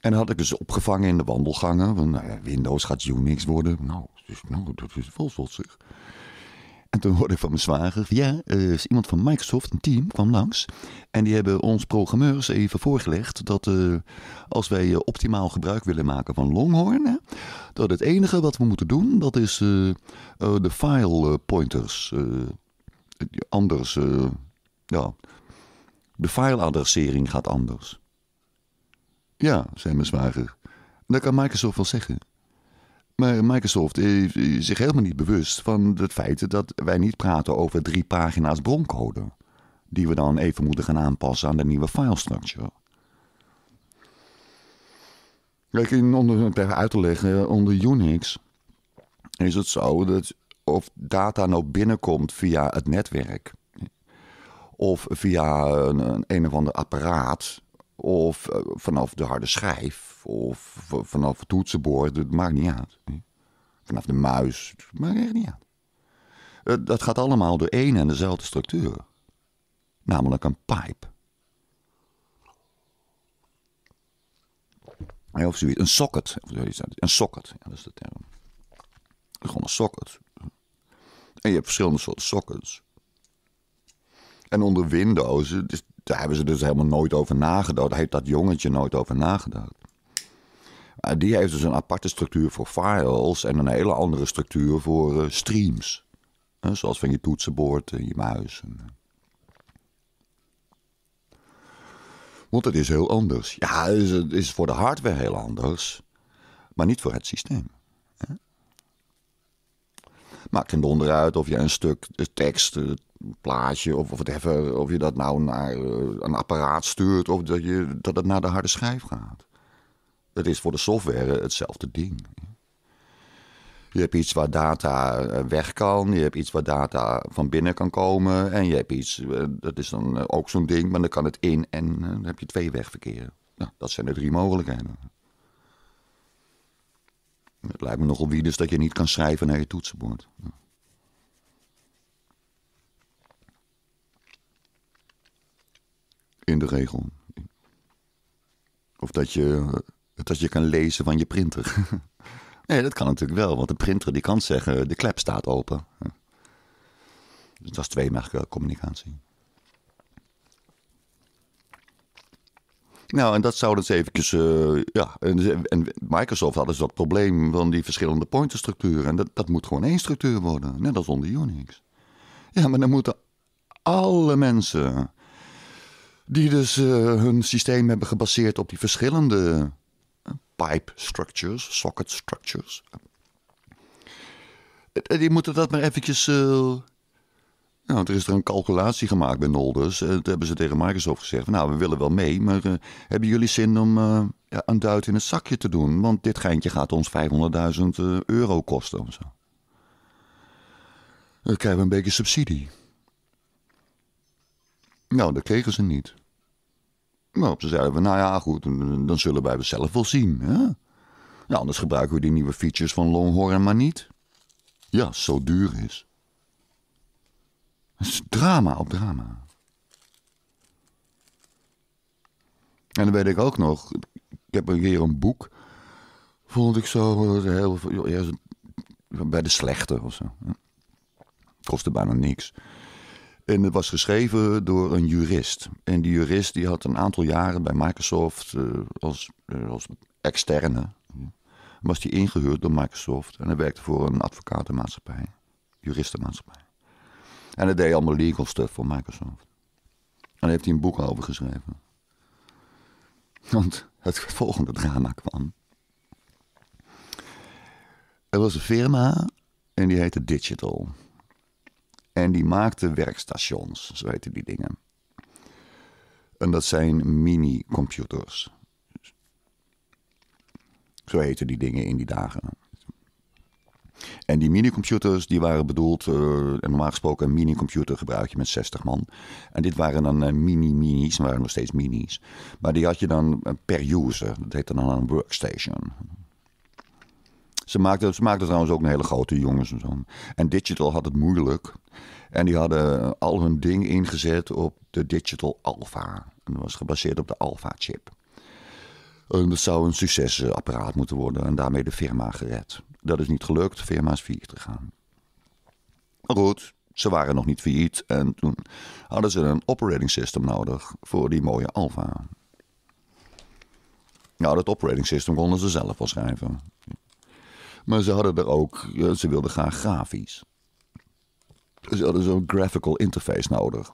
En had ik dus opgevangen in de wandelgangen. Van, nou Windows gaat Unix worden. Nou, dus, nou dat is wel En toen hoorde ik van mijn zwager, ja, er eh, is iemand van Microsoft, een team, kwam langs. En die hebben ons programmeurs even voorgelegd dat eh, als wij eh, optimaal gebruik willen maken van Longhorn, hè, dat het enige wat we moeten doen, dat is de file pointers. anders, ja, de file adressering gaat anders. Ja, zei mijn zwager. Dat kan Microsoft wel zeggen. Maar Microsoft is zich helemaal niet bewust van het feit dat wij niet praten over drie pagina's broncode. Die we dan even moeten gaan aanpassen aan de nieuwe file structure. Kijk, om het even uit te leggen, onder Unix is het zo dat of data nou binnenkomt via het netwerk of via een, een, een of ander apparaat of eh, vanaf de harde schijf. Of vanaf het toetsenbord. Het maakt niet uit. Vanaf de muis. Het maakt echt niet uit. Eh, dat gaat allemaal door één en dezelfde structuur. Namelijk een pipe. Of zoiets. Een socket. Een socket. Ja, dat is de term. Gewoon een socket. En je hebt verschillende soorten sockets. En onder Windows, daar hebben ze dus helemaal nooit over nagedacht. heeft dat jongetje nooit over nagedacht. die heeft dus een aparte structuur voor files en een hele andere structuur voor eh, streams. zoals van je toetsenbord en je muis. Eh. Want het is heel anders. Ja, het is voor de hardware heel anders, maar niet voor het systeem. Maakt geen donder uit of je een stuk eh, tekst, een eh, plaatje of, of whatever, of je dat nou naar eh, een apparaat stuurt of dat, je, dat het naar de harde schijf gaat. Het is voor de software hetzelfde ding. Je hebt iets waar data weg kan, je hebt iets waar data van binnen kan komen en je hebt iets, dat is dan ook zo'n ding, maar dan kan het in en dan heb je twee wegverkeer. Nou, dat zijn de drie mogelijkheden. Het lijkt me nogal wie dus dat je niet kan schrijven naar je toetsenbord. In de regel. Of dat je, dat je kan lezen van je printer. nee, dat kan natuurlijk wel, want de printer die kan zeggen: de klep staat open. Dus dat is tweematige communicatie. Nou, en dat zou dus eventjes... Uh, ja, en, en, Microsoft had dus dat probleem van die verschillende pointerstructuren. En dat, dat moet gewoon één structuur worden, net als onder Unix. Ja, maar dan moeten alle mensen... die dus eh, hun systeem hebben gebaseerd op die verschillende... Eh, pipe structures, socket structures... Die moeten dat maar eventjes er is er een calculatie gemaakt bij Nolders. Eh, dat hebben ze tegen Microsoft gezegd. Nou, we willen wel mee, maar eh, hebben jullie zin om eh, een duit in het zakje te doen? Want dit geintje gaat ons 500.000 euro kosten of zo. Dan krijgen we een beetje subsidie. Nou, dat kregen ze niet. Nou, ze zeiden we, nou ja, goed, dan zullen wij het zelf wel zien. Hè? Nou, anders gebruiken we die nieuwe features van Longhorn maar niet. Ja, zo duur is drama op drama. En dan weet ik ook nog, ik heb een keer een boek, vond ik zo eh, heel, ja, bij de slechte of zo. Kostte bijna niks. En het was geschreven door een jurist. En die jurist die had een aantal jaren bij Microsoft eh, als, eh, als externe. was die ingehuurd door Microsoft en hij werkte voor een advocatenmaatschappij, juristenmaatschappij. En hij deed allemaal legal stuff voor Microsoft. En heeft hij een boek over geschreven. Want het volgende drama kwam. Er was een firma en die heette Digital. En die maakte werkstations, zo heette die dingen. En dat zijn mini-computers. Zo heten die dingen in die dagen. En die minicomputers die waren bedoeld, eh, normaal gesproken een minicomputer gebruik je met 60 man. En dit waren dan uh, mini-minis, waren nog steeds minis. Maar die had je dan eh, per user, dat heette dan een workstation. Ze maakten, ze maakten trouwens ook een hele grote jongens en zo. En Digital had het moeilijk. En die hadden al hun ding ingezet op de Digital Alpha. En dat was gebaseerd op de Alpha-chip. En dat zou een succesapparaat moeten worden en daarmee de firma gered dat is niet gelukt. Firma is failliet gegaan. Maar goed, ze waren nog niet failliet en toen hadden ze een operating system nodig voor die mooie Alfa. Nou, dat operating system konden ze zelf wel schrijven. Maar ze hadden er ook, ze wilden graag grafisch. Ze hadden zo'n graphical interface nodig.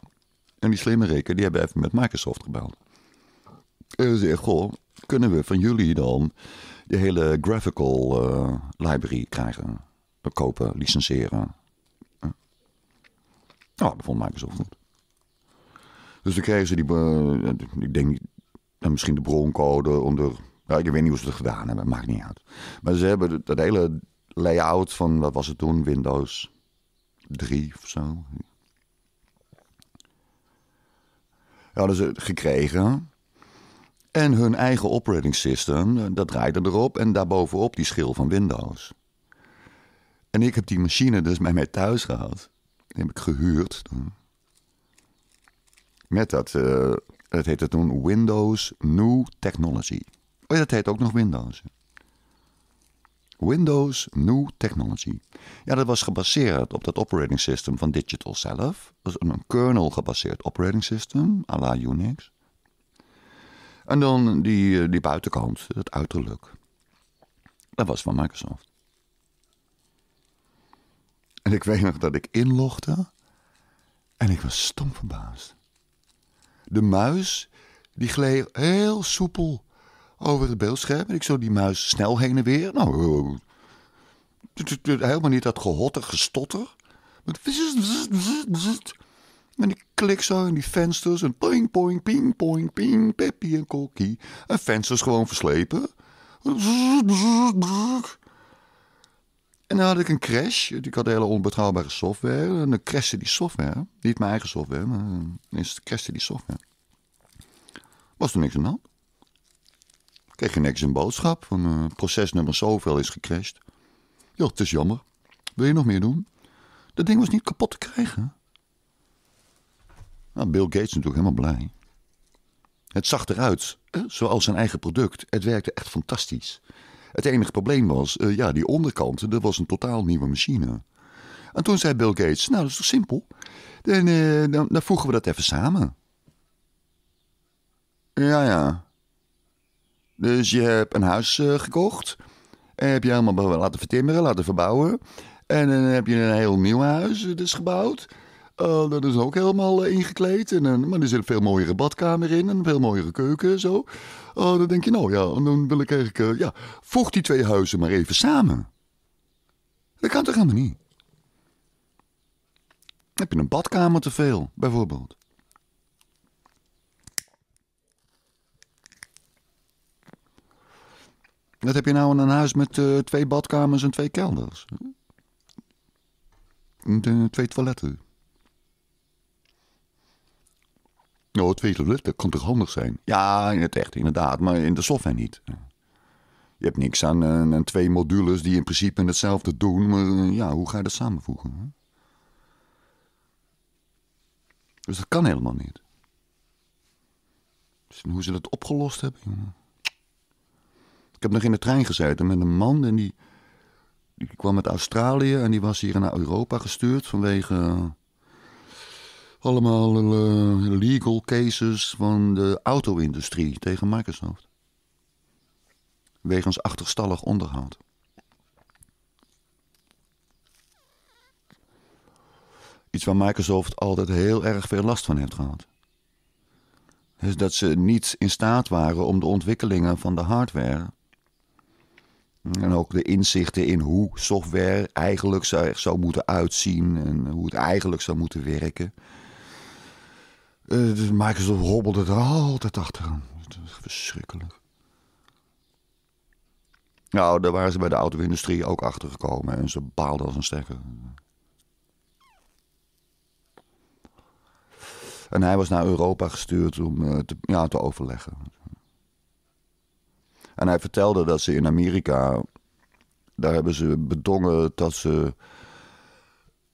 En die slimme rikken die hebben even met Microsoft gebeld. En ze zeggen, goh, kunnen we van jullie dan de hele graphical eh, library krijgen, kopen, licenseren. Ja. Nou, dat vond Microsoft goed. Dus dan kregen ze die, eh, ik denk, nou, misschien de broncode onder. ja, ik weet niet hoe ze het gedaan hebben, maakt niet uit. Maar ze hebben dat hele layout van, wat was het toen, Windows 3 of zo. hadden ze gekregen. En hun eigen operating system, dat draaide erop en daarbovenop die schil van Windows. En ik heb die machine dus bij mij thuis gehad. Die heb ik gehuurd toen. Met dat, uh, eh, dat heette toen Windows New Technology. Oh ja, dat heet ook nog Windows. Windows New Technology. Ja, dat was gebaseerd op dat operating system van Digital zelf. Dat was een kernel gebaseerd operating system, à la Unix. En dan die, eh, die buitenkant, het uiterlijk. Dat was van Microsoft. En ik weet nog dat ik inlogde. En ik was stom verbaasd. De muis, die gleed heel soepel over het beeldscherm. En ik zo die muis snel heen en weer. Nou, eh, helemaal niet dat gehotter, gestotter. En ik klik zo in die vensters en ping, ping, ping, ping, ping, Peppy en Kokkie. En vensters gewoon verslepen. En dan had ik een crash. Ik had hele onbetrouwbare software. En dan crashte die software. Niet mijn eigen software, maar eh, ineens crashte die software. Was er niks aan de hand. Kreeg je niks een boodschap van uh, procesnummer zoveel is gecrashed. Ja, het is jammer. Wil je nog meer doen? Dat ding was niet kapot te krijgen. Nou, Bill Gates is natuurlijk helemaal blij. Het zag eruit, zoals zijn eigen product. Het werkte echt fantastisch. Het enige probleem was, eh, ja, die onderkant, dat was een totaal nieuwe machine. En toen zei Bill Gates, nou, dat is toch simpel? Dan, eh, dan, voegen we dat even samen. Ja, ja. Dus je hebt een huis eh, gekocht. En heb je helemaal laten vertimmeren, laten verbouwen. En dan heb je een heel nieuw huis dus gebouwd. Oh, dat is ook helemaal eh, ingekleed. En, en, eh, maar er zit een veel mooiere badkamer in. En een veel mooiere keuken en zo. Oh, dan denk je, nou ja, en dan wil ik eigenlijk... Eh, ja, voeg die twee huizen maar even samen. Dat kan toch helemaal niet? Heb je een badkamer te veel, bijvoorbeeld? Wat heb je nou in een huis met twee badkamers en twee kelders? Hm? En, twee toiletten. het dat kan toch handig zijn? Ja, in het echt, inderdaad, maar in de software niet. Je hebt niks aan, eh, aan twee modules die in principe hetzelfde doen, maar eh, ja, hoe ga je dat samenvoegen? Hè? Dus dat kan helemaal niet. Dus hoe ze dat opgelost hebben, Ik heb nog in de trein gezeten met een man en die, die kwam uit Australië en die was hier naar Europa gestuurd vanwege eh, allemaal eh, legal cases van de auto-industrie tegen Microsoft. Wegens achterstallig onderhoud. Iets waar Microsoft altijd heel erg veel last van heeft gehad. Dus dat ze niet in staat waren om de ontwikkelingen van de hardware en ook de inzichten in hoe software eigenlijk zou moeten uitzien en hoe het eigenlijk zou moeten werken. Uh, eh, dus Microsoft hobbelde er altijd achteraan. Verschrikkelijk. Nou, daar waren ze bij de auto-industrie ook achter gekomen en ze baalden als een stekker. En hij was naar Europa gestuurd om eh, ja, te overleggen. En hij vertelde dat ze in Amerika. daar hebben ze bedongen dat ze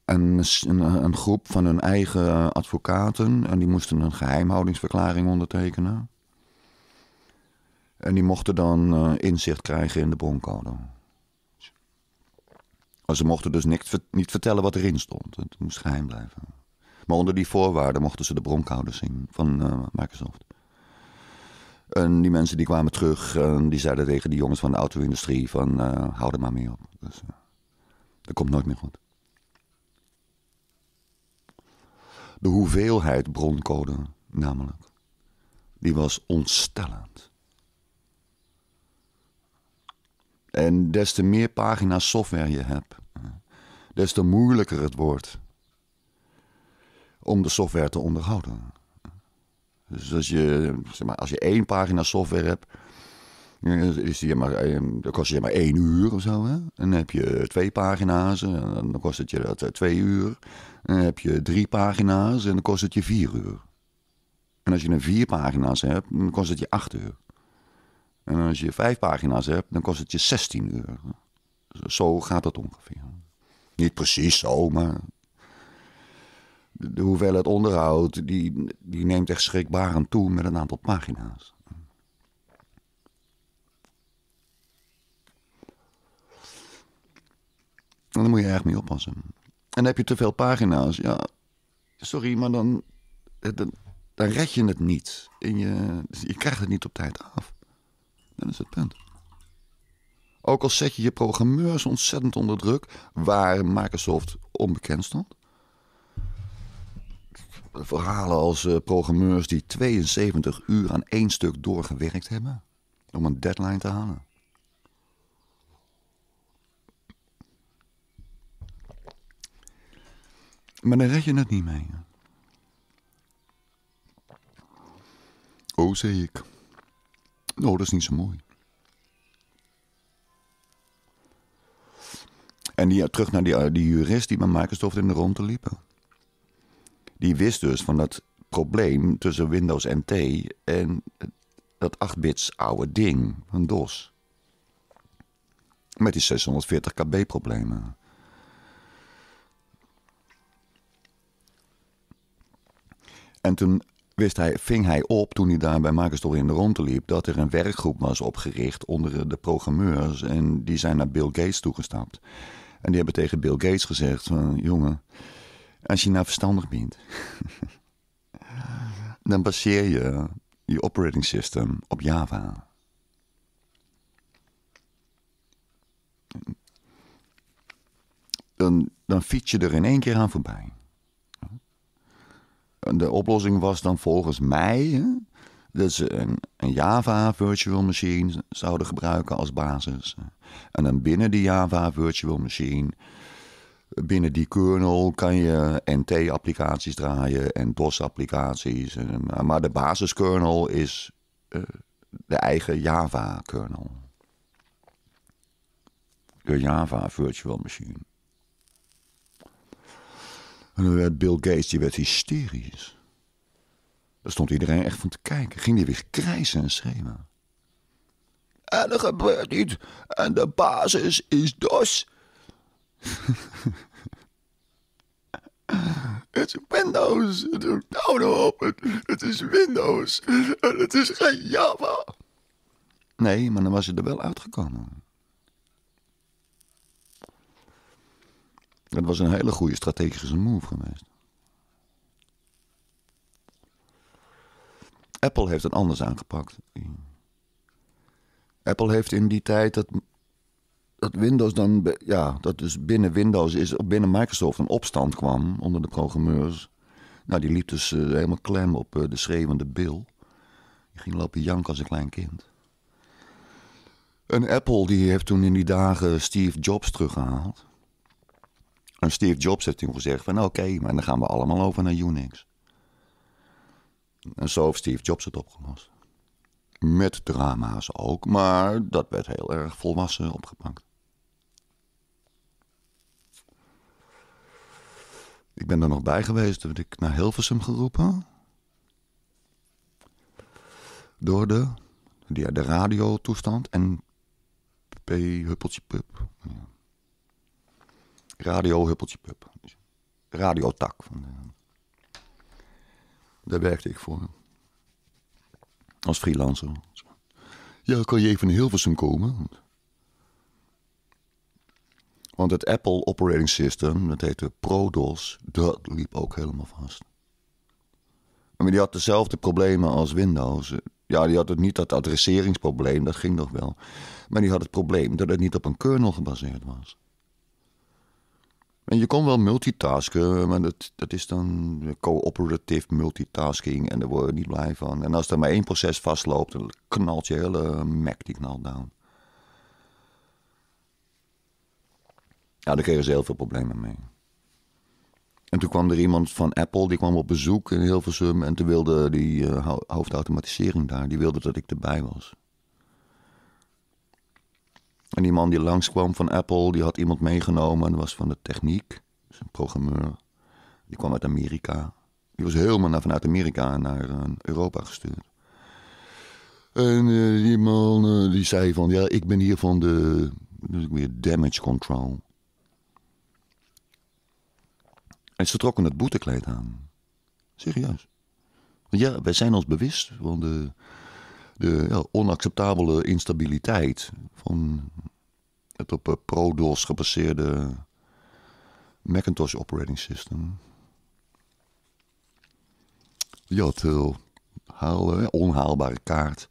een, eh, een, groep van hun eigen advocaten. En die moesten een geheimhoudingsverklaring ondertekenen. En die mochten dan eh, inzicht krijgen in de broncode. Maar ze mochten dus niks, niet vertellen wat erin stond. Het moest geheim blijven. Maar onder die voorwaarden mochten ze de broncode zien van eh, Microsoft. En die mensen die kwamen terug en die zeiden tegen die jongens van de auto-industrie van uh, hou er maar mee op. Dus, dat komt nooit meer goed. De hoeveelheid broncode namelijk, die was ontstellend. En des te meer pagina's software je hebt, des te moeilijker het wordt om de software te onderhouden. Dus als je, zeg maar, als je één pagina software hebt, is die maar, dat kost je maar één uur of zo. Hè? En dan heb je twee pagina's en dan kost het je dat eh, twee uur. En dan heb je drie pagina's en dan kost het je vier uur. En als je een vier pagina's hebt, dan kost het je acht uur. En als je vijf pagina's hebt, dan kost het je 16 uur. Zo gaat het ongeveer. Niet precies zo, maar de hoeveelheid onderhoud, die, die neemt echt schrikbarend toe met een aantal pagina's. Nou, dan moet je erg mee oppassen. En heb je te veel pagina's, ja, sorry, maar dan, dan, dan red je het niet. je, dus je krijgt het niet op tijd af. Dat is het punt. Ook al zet je je programmeurs ontzettend onder druk, waar Microsoft onbekend stond. Verhalen als eh, programmeurs die 72 uur aan één stuk doorgewerkt hebben om een deadline te halen. Maar dan red je het niet mee. Oh, zei ik. Nou, dat is niet zo mooi. En die, terug naar die, eh, die jurist die met Microsoft in de rondte liep. Die wist dus van dat probleem tussen Windows NT en dat 8-bits oude ding, van DOS. Met die 640 kb problemen. En toen wist hij, ving hij op, toen hij daar bij Microsoft in de rondte liep, dat er een werkgroep was opgericht onder de programmeurs. En die zijn naar Bill Gates toegestapt. En die hebben tegen Bill Gates gezegd: van, jongen, als je nou verstandig bent, dan baseer je je operating system op Java. Dan, dan fiets je er in één keer aan voorbij de oplossing was dan volgens mij hè, dat ze een, een, Java Virtual Machine zouden gebruiken als basis. En dan binnen die Java Virtual Machine, binnen die kernel, kan je NT-applicaties draaien en DOS-applicaties. Maar de basiskernel is eh, de eigen Java-kernel. De Java Virtual Machine. En dan werd Bill Gates, die werd hysterisch. Daar stond iedereen echt van te kijken. Ging hij weer krijsen en schreeuwen. En er gebeurt niet. En de basis is DOS. Het is Windows. nou open. Het is Windows. En het is geen Java. Nee, maar dan was het er wel uitgekomen. Dat was een hele goede strategische move geweest. Apple heeft het anders aangepakt. Apple heeft in die tijd dat, dat Windows dan, ja, dat dus binnen Windows is, binnen Microsoft een opstand kwam onder de programmeurs. Nou, die liep dus eh, helemaal klem op eh, de schreeuwende bil. Die ging lopen janken als een klein kind. En Apple die heeft toen in die dagen Steve Jobs teruggehaald. En Steve Jobs heeft toen gezegd van oké, maar dan gaan we allemaal over naar Unix. En zo heeft Steve Jobs het opgelost. Met drama's ook, maar dat werd heel erg volwassen opgepakt. Ik ben er nog bij geweest, toen ik naar Hilversum geroepen. Door de, de, de radiotoestand en P. Huppeltje Pup. Ja. Radio Huppeltje Pup. Radiotak. Van daar werkte ik voor. Als freelancer. Ja, kan je even in Hilversum komen? Want het Apple operating system, dat heette ProDOS, dat liep ook helemaal vast. Maar die had dezelfde problemen als Windows. Ja, die had het niet dat adresseringsprobleem, dat ging nog wel. Maar die had het probleem dat het niet op een kernel gebaseerd was. En je kon wel multitasken, maar dat, dat is dan cooperative multitasking en daar word je niet blij van. En als er maar één proces vastloopt, dan knalt je hele Mac die knalt down. Ja, daar kregen ze heel veel problemen mee. En toen kwam er iemand van Apple, die kwam op bezoek in Hilversum. En toen wilde die eh, hoofdautomatisering daar, die wilde dat ik erbij was. En die man die langskwam van Apple, die had iemand meegenomen. Dat was van de techniek. Dus een programmeur. Die kwam uit Amerika. Die was helemaal naar, vanuit Amerika naar eh, Europa gestuurd. En eh, die man eh, die zei van, ja, ik ben hier van de dus weer damage control. En ze trokken het boetekleed aan. Serieus. Want ja, wij zijn ons bewust van de de ja, onacceptabele instabiliteit van het op eh, ProDOS gebaseerde Macintosh operating system. ja, had heel haal, eh, onhaalbare kaart.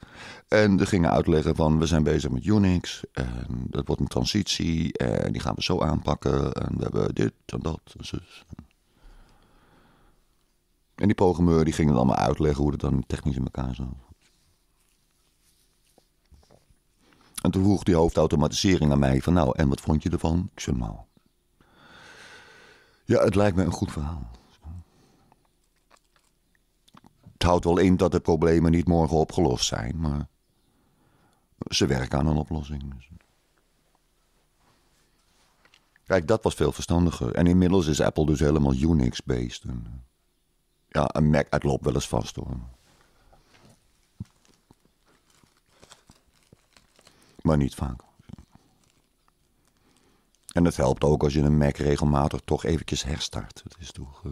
En ze gingen uitleggen van we zijn bezig met Unix en dat wordt een transitie en die gaan we zo aanpakken en we hebben dit en dat en zus. En die programmeur die ging dan allemaal uitleggen hoe het dan technisch in elkaar zat. En toen vroeg die hoofdautomatisering aan mij van nou, en wat vond je ervan? Ik zei nou, ja, het lijkt me een goed verhaal. Het houdt wel in dat de problemen niet morgen opgelost zijn, maar ze werken aan een oplossing. Dus. Kijk, dat was veel verstandiger. En inmiddels is Apple dus helemaal Unix-based. Ja, een Mac, het loopt wel eens vast hoor. maar niet vaak. En het helpt ook als je een Mac regelmatig toch eventjes herstart. Het, is toch, eh,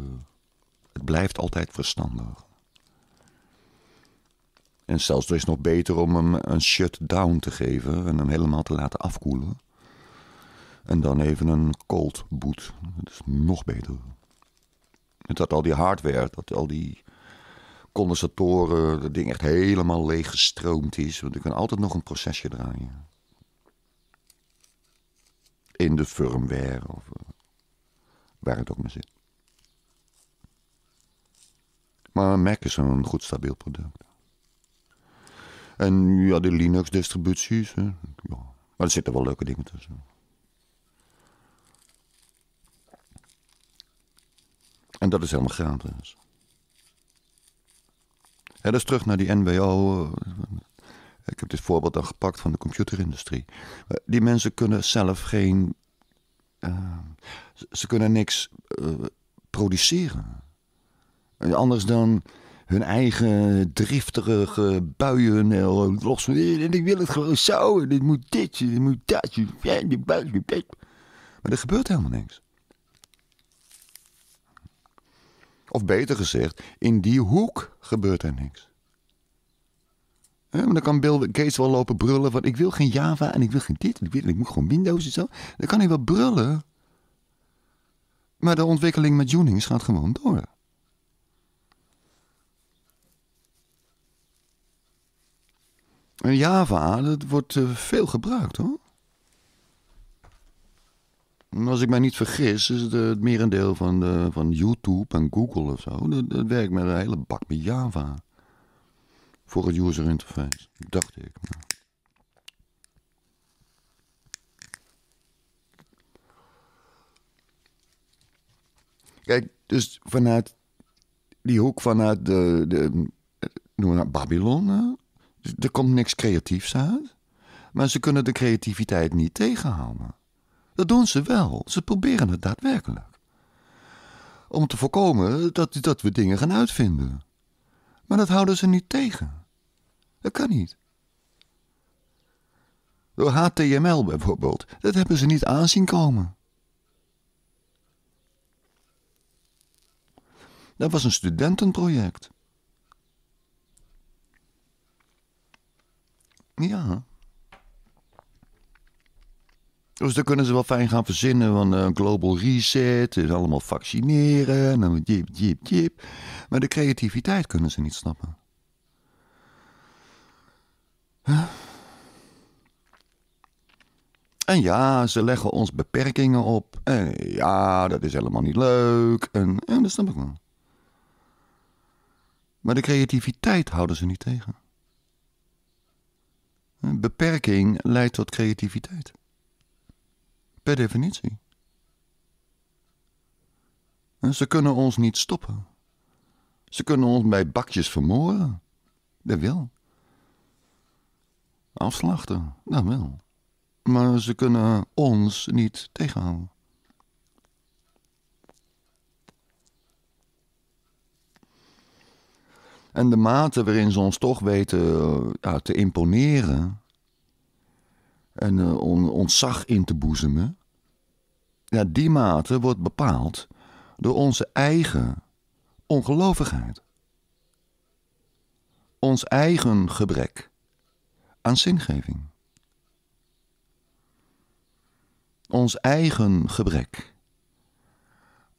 het blijft altijd verstandig. En zelfs is is nog beter om hem een shutdown te geven en hem helemaal te laten afkoelen. En dan even een cold boot. Dat is nog beter. Met dat al die hardware, dat al die condensatoren, dat ding echt helemaal leeg gestroomd is. Want ik kan altijd nog een procesje draaien. In de firmware of eh, waar het ook maar zit. Maar een Mac is een goed stabiel product. En ja, de Linux-distributies. Ja. Maar er zitten wel leuke dingen tussen. En dat is helemaal gratis. Ja, dus terug naar die NWO. Ik heb dit voorbeeld dan gepakt van de computerindustrie. Die mensen kunnen zelf geen. Eh, ze kunnen niks eh, produceren. Anders dan hun eigen driftige buien eh, los. En ik wil het gewoon zo. dit moet dit, dit moet dat. Maar er gebeurt helemaal niks. Of beter gezegd, in die hoek gebeurt er niks. Maar dan kan Bill Gates wel lopen brullen "Want ik wil geen Java en ik wil geen dit en ik, moet gewoon Windows en zo. Dan kan hij wel brullen. Maar de ontwikkeling met Unix gaat gewoon door. En Java, dat wordt eh, veel gebruikt hoor als ik mij niet vergis, is het, eh, het merendeel van, van YouTube en Google of zo. Dat, werkt met een hele bak met Java. Voor het user interface, dacht ik. Maar. Kijk, dus vanuit die hoek, vanuit de, de noem maar Babylon, dus er komt niks creatiefs uit. Maar ze kunnen de creativiteit niet tegenhouden. Dat doen ze wel. Ze proberen het daadwerkelijk. Om te voorkomen dat, dat we dingen gaan uitvinden. Maar dat houden ze niet tegen. Dat kan niet. Door HTML bijvoorbeeld, dat hebben ze niet aanzien komen. Dat was een studentenproject. Ja. Dus daar kunnen ze wel fijn gaan verzinnen van een eh, global reset, is allemaal vaccineren, en jip, jip, jip. Maar de creativiteit kunnen ze niet snappen. En ja, ze leggen ons beperkingen op. En eh, ja, dat is helemaal niet leuk. En, en eh, dat snap ik wel. Maar de creativiteit houden ze niet tegen. Beperking leidt tot creativiteit. Per definitie. En ze kunnen ons niet stoppen. Ze kunnen ons bij bakjes vermoorden. Dat wil. Afslachten, dat wel. Maar ze kunnen ons niet tegenhouden. En de mate waarin ze ons toch weten eh, ja, te imponeren, en uh, ontzag in te boezemen. Ja, die mate wordt bepaald door onze eigen ongelovigheid. Ons eigen gebrek aan zingeving. Ons eigen gebrek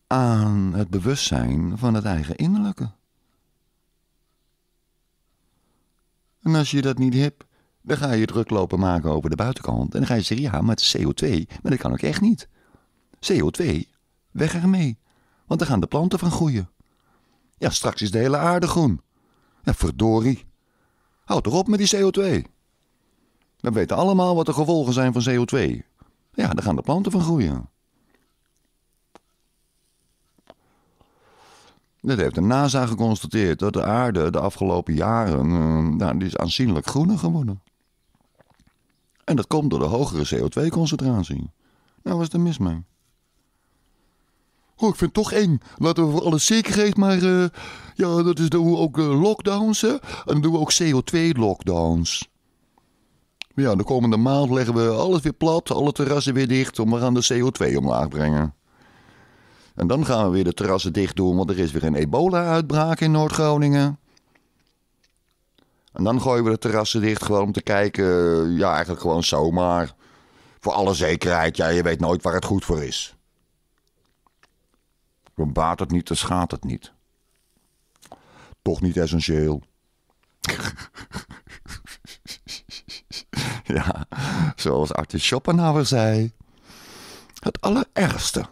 aan het bewustzijn van het eigen innerlijke. En als je dat niet hebt, dan ga je druk lopen maken over de buitenkant. En dan ga je zeggen, ja, maar CO2. Maar dat kan ook echt niet. CO2, weg ermee. Want dan gaan de planten van groeien. Ja, straks is de hele aarde groen. Ja, verdorie. Houd op met die CO2. We weten allemaal wat de gevolgen zijn van CO2. Ja, daar gaan de planten van groeien. Dat heeft de NASA geconstateerd, dat de aarde de afgelopen jaren eh, nou, die is aanzienlijk groener geworden. En dat komt door de hogere CO2-concentratie. Nou, was er mis mee? Oh, ik vind het toch eng. Laten we voor alle zekerheid maar... Eh, ja, dat is, doen we ook eh, lockdowns, hè? En dan doen we ook CO2-lockdowns. Ja, de komende maand leggen we alles weer plat, alle terrassen weer dicht... om we gaan de CO2 omlaag brengen. En dan gaan we weer de terrassen dicht doen, want er is weer een ebola-uitbraak in Noord-Groningen. En dan gooien we de terrassen dicht gewoon om te kijken. Eh, ja, eigenlijk gewoon zomaar. Voor alle zekerheid, ja, je weet nooit waar het goed voor is. Dan baat het niet, dan schaadt het niet. Toch niet essentieel. ja, zoals Arthur Schopenhauer zei. Het allerergste.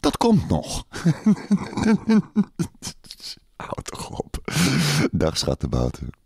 Dat komt nog. Houd toch op. Dag schattenbouten.